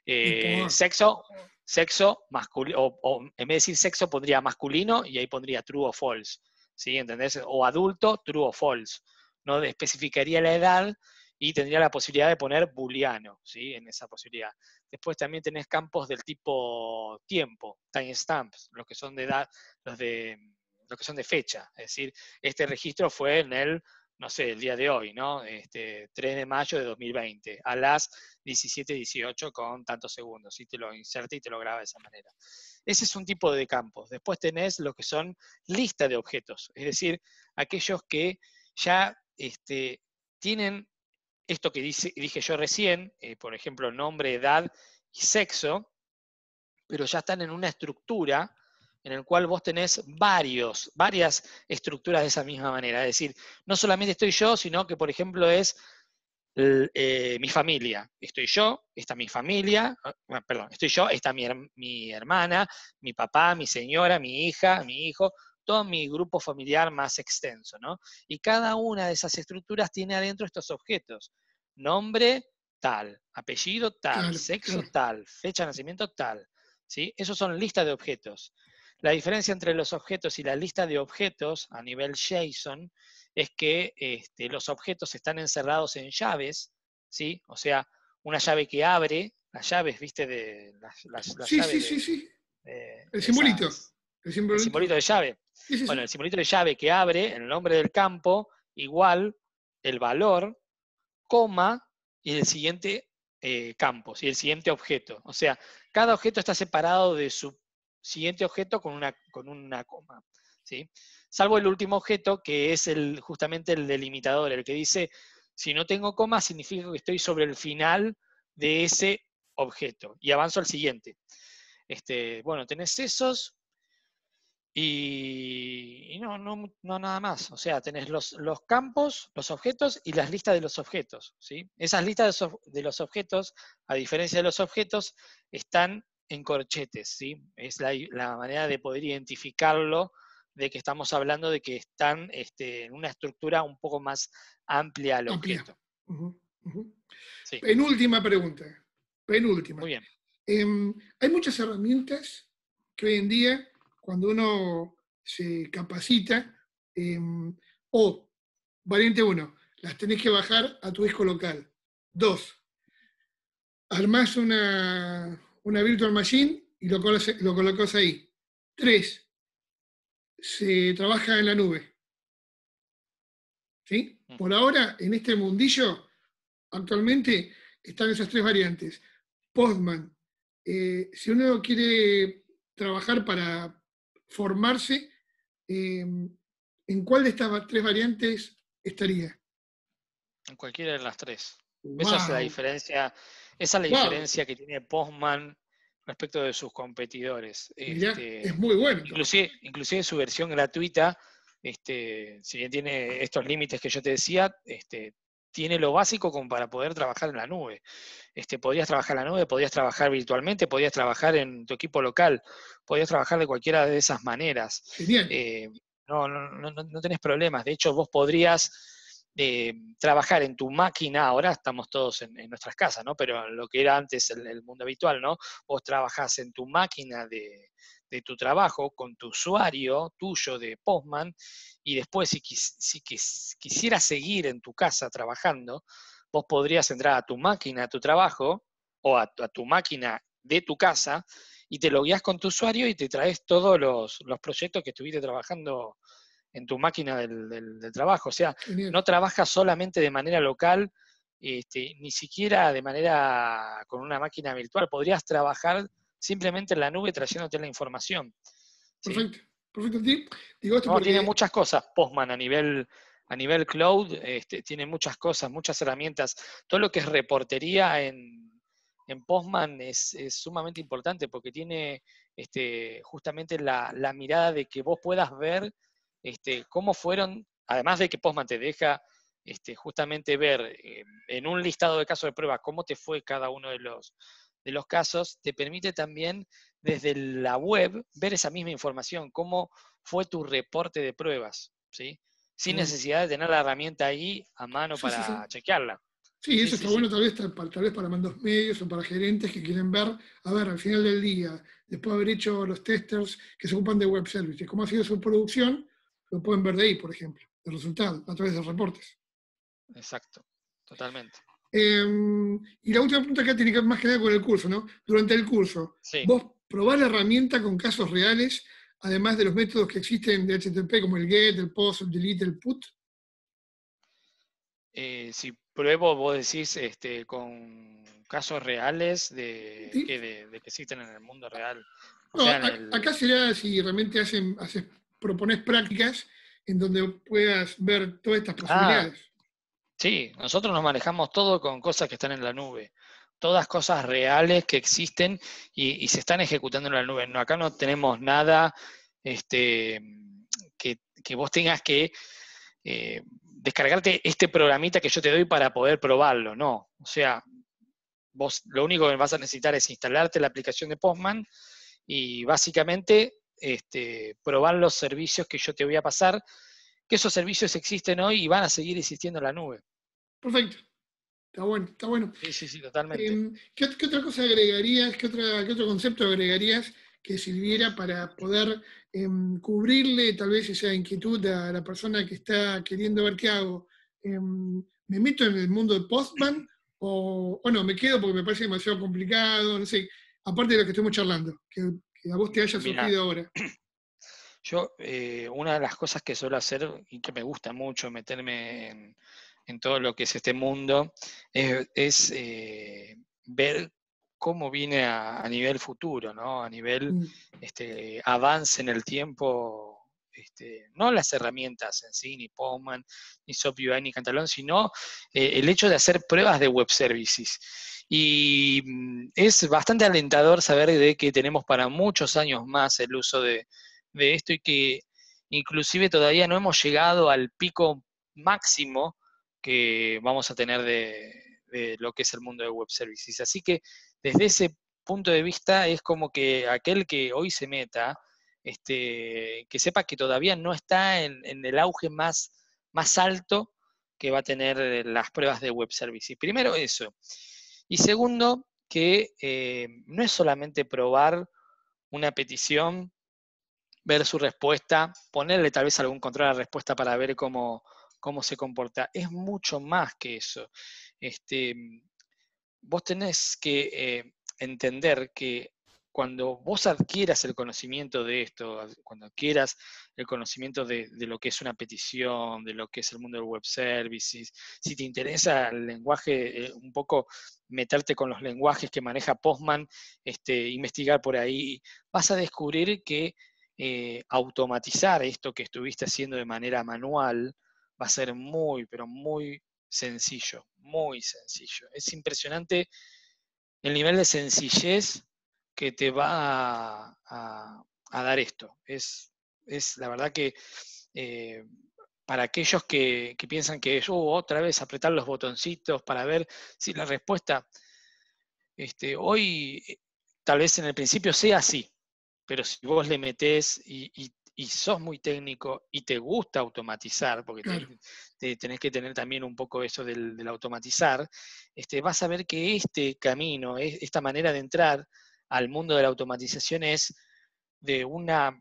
Eh, sexo, sexo masculino, o, en vez de decir sexo pondría masculino y ahí pondría true o false, ¿sí? ¿Entendés? O adulto, true o false. No especificaría la edad y tendría la posibilidad de poner booleano, ¿sí? En esa posibilidad. Después también tenés campos del tipo tiempo, time stamps, los que son de edad, los de los que son de fecha, es decir, este registro fue en el no sé, el día de hoy, ¿no? Este, 3 de mayo de 2020, a las 17, 18, con tantos segundos, y te lo inserta y te lo graba de esa manera. Ese es un tipo de campos. Después tenés lo que son lista de objetos, es decir, aquellos que ya este, tienen esto que dice, dije yo recién, eh, por ejemplo, nombre, edad y sexo, pero ya están en una estructura en el cual vos tenés varios, varias estructuras de esa misma manera. Es decir, no solamente estoy yo, sino que, por ejemplo, es eh, mi familia. Estoy yo, está mi familia, ah, perdón, estoy yo, está mi, hermana, mi papá, mi señora, mi hija, mi hijo, todo mi grupo familiar más extenso, Y cada una de esas estructuras tiene adentro estos objetos. Nombre tal, apellido tal, sexo tal, fecha de nacimiento tal, ¿sí? Esos son listas de objetos. La diferencia entre los objetos y la lista de objetos a nivel JSON es que este, los objetos están encerrados en llaves, ¿sí? O sea, una llave que abre, las llaves, ¿viste? De, las, sí, llaves sí, sí, sí, el, simbolito, el simbolito. de llave. bueno, el simbolito de llave que abre, el nombre del campo, igual, el valor, coma, y el siguiente eh, campo, el siguiente objeto. O sea, cada objeto está separado de su siguiente objeto con una, con una coma. ¿sí? Salvo el último objeto, que es el, justamente el delimitador, el que dice, si no tengo coma, significa que estoy sobre el final de ese objeto. Y avanzo al siguiente. Este, bueno, tenés esos, y, no, no, nada más. O sea, tenés los, los, campos, los objetos y las listas de los objetos. ¿sí? Esas listas de, de, los objetos, a diferencia de los objetos, están en corchetes, ¿sí? Es la, manera de poder identificarlo, de que estamos hablando de que están este, en una estructura un poco más amplia al objeto. Penúltima pregunta, penúltima. Muy bien. Em, hay muchas herramientas que hoy en día, cuando uno se capacita, em, o, variante 1, las tenés que bajar a tu disco local. Dos, armás una, una virtual machine y lo colocas, lo ahí. Tres, se trabaja en la nube. ¿Sí? Mm. Por ahora, en este mundillo, actualmente están esas tres variantes. Postman, eh, si uno quiere trabajar para formarse, em, ¿en cuál de estas tres variantes estaría? En cualquiera de las tres. Esa es la diferencia esa es la diferencia que tiene Postman respecto de sus competidores. Este, es muy bueno. Inclusive, inclusive su versión gratuita, este, si bien tiene estos límites que yo te decía, este, tiene lo básico como para poder trabajar en la nube. Este, podrías trabajar en la nube, podrías trabajar virtualmente, podrías trabajar en tu equipo local, podrías trabajar de cualquiera de esas maneras. Eh, no, no, no, no tenés problemas. De hecho, vos podrías de mm, trabajar en tu máquina, ahora estamos todos en, nuestras casas, ¿no? Pero lo que era antes el, el mundo habitual, ¿no? Vos trabajás en tu máquina de, tu trabajo con tu usuario tuyo de Postman y después si, quisieras seguir en tu casa trabajando, vos podrías entrar a tu máquina, a tu trabajo o a, tu máquina de tu casa y te lo guías con tu usuario y te traes todos los, los proyectos que estuviste trabajando en tu máquina del, del, trabajo. O sea, no trabajas solamente de manera local, este, ni siquiera de manera con una máquina virtual. Podrías trabajar simplemente en la nube trayéndote la información. Perfecto, perfecto. porque... Tiene muchas cosas Postman a nivel, a nivel cloud, este, tiene muchas cosas, muchas herramientas. Todo lo que es reportería en, Postman es, sumamente importante porque tiene este, justamente la, la mirada de que vos puedas ver este, cómo fueron, además de que Postman te deja este, justamente ver eh, en un listado de casos de pruebas cómo te fue cada uno de los, de los casos, te permite también desde la web ver esa misma información, cómo fue tu reporte de pruebas, ¿sí? Sin necesidad de tener la herramienta ahí a mano para chequearla. Sí, eso está bueno tal vez, tal vez para mandos medios o para gerentes que quieren ver, a ver, al final del día, después de haber hecho los testers que se ocupan de web services, cómo ha sido su producción, lo pueden ver de ahí, por ejemplo, el resultado, a través de los reportes. Exacto, totalmente. Em, y la última pregunta que tiene que ver más que nada con el curso, ¿no? Durante el curso, vos probás la herramienta con casos reales, además de los métodos que existen de HTTP, como el GET, el POST, el DELETE, el PUT. Eh, si pruebo, vos decís, este, con casos reales de, que, existen en el mundo real. Acá será si realmente hacen, propones prácticas en donde puedas ver todas estas ah, posibilidades. sí, nosotros nos manejamos todo con cosas que están en la nube, todas cosas reales que existen y, se están ejecutando en la nube. No, acá no tenemos nada este, que, vos tengas que eh, descargarte este programita que yo te doy para poder probarlo, no. O sea, vos lo único que vas a necesitar es instalarte la aplicación de Postman y básicamente este, probar los servicios que yo te voy a pasar, que esos servicios existen hoy y van a seguir existiendo en la nube. Perfecto. Está bueno, está bueno. Sí, sí, sí, totalmente. Em, ¿qué, otra cosa agregarías, qué, otra, otro concepto agregarías que sirviera para poder em, cubrirle tal vez esa inquietud a la persona que está queriendo ver qué hago? Em, ¿Me meto en el mundo de Postman o, o, no? ¿Me quedo porque me parece demasiado complicado? No sé, aparte de lo que estamos charlando, que a vos te haya surgido ahora? Yo, eh, una de las cosas que suelo hacer y que me gusta mucho meterme en, todo lo que es este mundo es, eh, ver cómo viene a, nivel futuro, ¿no? A nivel mm. este, avance en el tiempo este, no las herramientas en sí, ni Postman, ni SoapUI, ni Cantalón, sino eh, el hecho de hacer pruebas de web services. Y mm, es bastante alentador saber de que tenemos para muchos años más el uso de, esto y que inclusive todavía no hemos llegado al pico máximo que vamos a tener de, lo que es el mundo de web services. Así que desde ese punto de vista es como que aquel que hoy se meta, este, que sepa que todavía no está en, en, el auge más, más alto que va a tener eh, las pruebas de web services. Primero eso. Y segundo, que eh, no es solamente probar una petición, ver su respuesta, ponerle tal vez algún control a la respuesta para ver cómo, cómo se comporta. Es mucho más que eso. Este, vos tenés que eh, entender que cuando vos adquieras el conocimiento de esto, cuando adquieras el conocimiento de, lo que es una petición, de lo que es el mundo del web services, si te interesa el lenguaje eh, un poco meterte con los lenguajes que maneja Postman, este, investigar por ahí, vas a descubrir que eh, automatizar esto que estuviste haciendo de manera manual va a ser muy, pero muy sencillo, muy sencillo. Es impresionante el nivel de sencillez que te va a, dar esto. Es, la verdad que eh, para aquellos que, piensan que es oh, otra vez apretar los botoncitos para ver si la respuesta, este, hoy eh, tal vez en el principio sea así, pero si vos le metés y, sos muy técnico y te gusta automatizar, porque tenés que tener también un poco eso del, automatizar, este, vas a ver que este camino, e, esta manera de entrar al mundo de la automatización es de una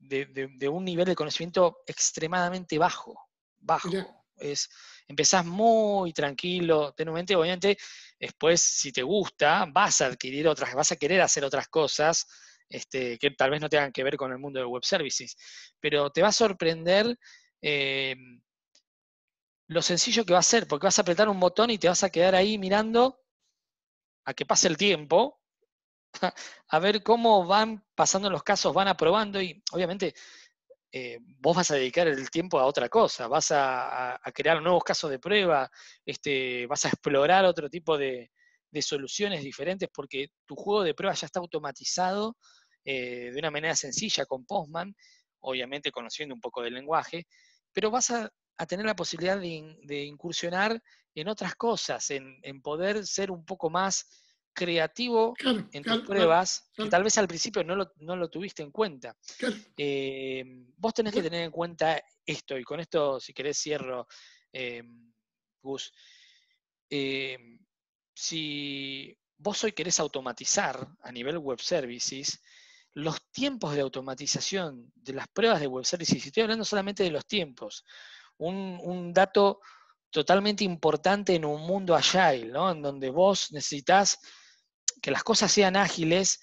de, un nivel de conocimiento extremadamente bajo, bajo. Es, empezás muy tranquilo, mente, obviamente, después, si te gusta, vas a adquirir otras, vas a querer hacer otras cosas este, que tal vez no tengan que ver con el mundo de web services, pero te va a sorprender eh, lo sencillo que va a ser, porque vas a apretar un botón y te vas a quedar ahí mirando a que pase el tiempo a ver cómo van pasando los casos, van aprobando y obviamente eh, vos vas a dedicar el tiempo a otra cosa, vas a, crear nuevos casos de prueba, este, vas a explorar otro tipo de, soluciones diferentes porque tu juego de prueba ya está automatizado eh, de una manera sencilla con Postman, obviamente conociendo un poco del lenguaje, pero vas a, tener la posibilidad de, incursionar en otras cosas, en poder ser un poco más creativo en tus pruebas que tal vez al principio no lo, tuviste en cuenta. Eh, vos tenés que tener en cuenta esto, y con esto, si querés, cierro, eh, Gus. Eh, si vos hoy querés automatizar a nivel web services, los tiempos de automatización de las pruebas de web services, y estoy hablando solamente de los tiempos, un, un dato totalmente importante en un mundo agile, ¿no? En donde vos necesitas que las cosas sean ágiles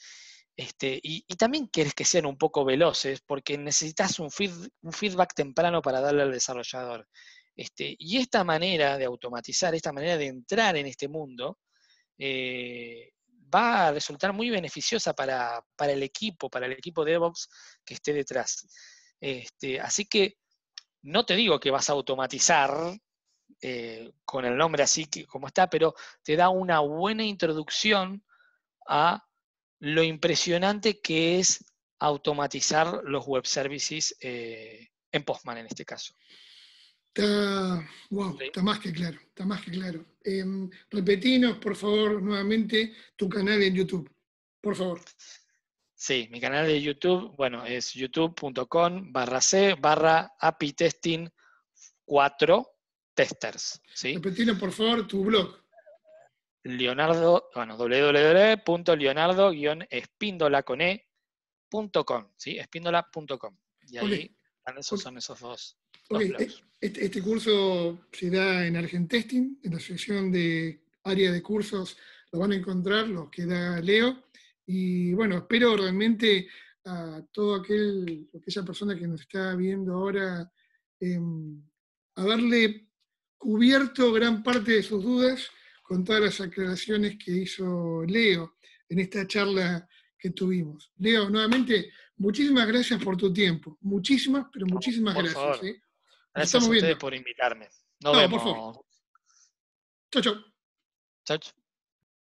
este, y, también quieres que sean un poco veloces porque necesitas un, un feedback temprano para darle al desarrollador. Este, y esta manera de automatizar, esta manera de entrar en este mundo, eh, va a resultar muy beneficiosa para, el equipo, para el equipo de DevOps que esté detrás. Este, así que no te digo que vas a automatizar eh, con el nombre así como está, pero te da una buena introducción a lo impresionante que es automatizar los web services eh, en Postman en este caso. Está, más que claro, está más que claro. Em, repetinos, por favor, nuevamente tu canal en YouTube, por favor. Sí, mi canal de YouTube, bueno, es youtube.com barra C barra API Testing 4 Testers. ¿sí? Repetinos, por favor, tu blog. Leonardo, bueno, www.leonardo-espíndola con e ¿sí? Espíndola.com. Y ahí esos, son esos dos. E- este, este, curso se da en Argentesting, en la sección de área de cursos, lo van a encontrar, los que da Leo. Y bueno, espero realmente a toda aquel, aquella persona que nos está viendo ahora, em, haberle cubierto gran parte de sus dudas con todas las aclaraciones que hizo Leo en esta charla que tuvimos. Leo, nuevamente, muchísimas gracias por tu tiempo. Muchísimas, pero muchísimas gracias. ¿eh? Gracias a ustedes por invitarme. Nos no, vemos. por favor.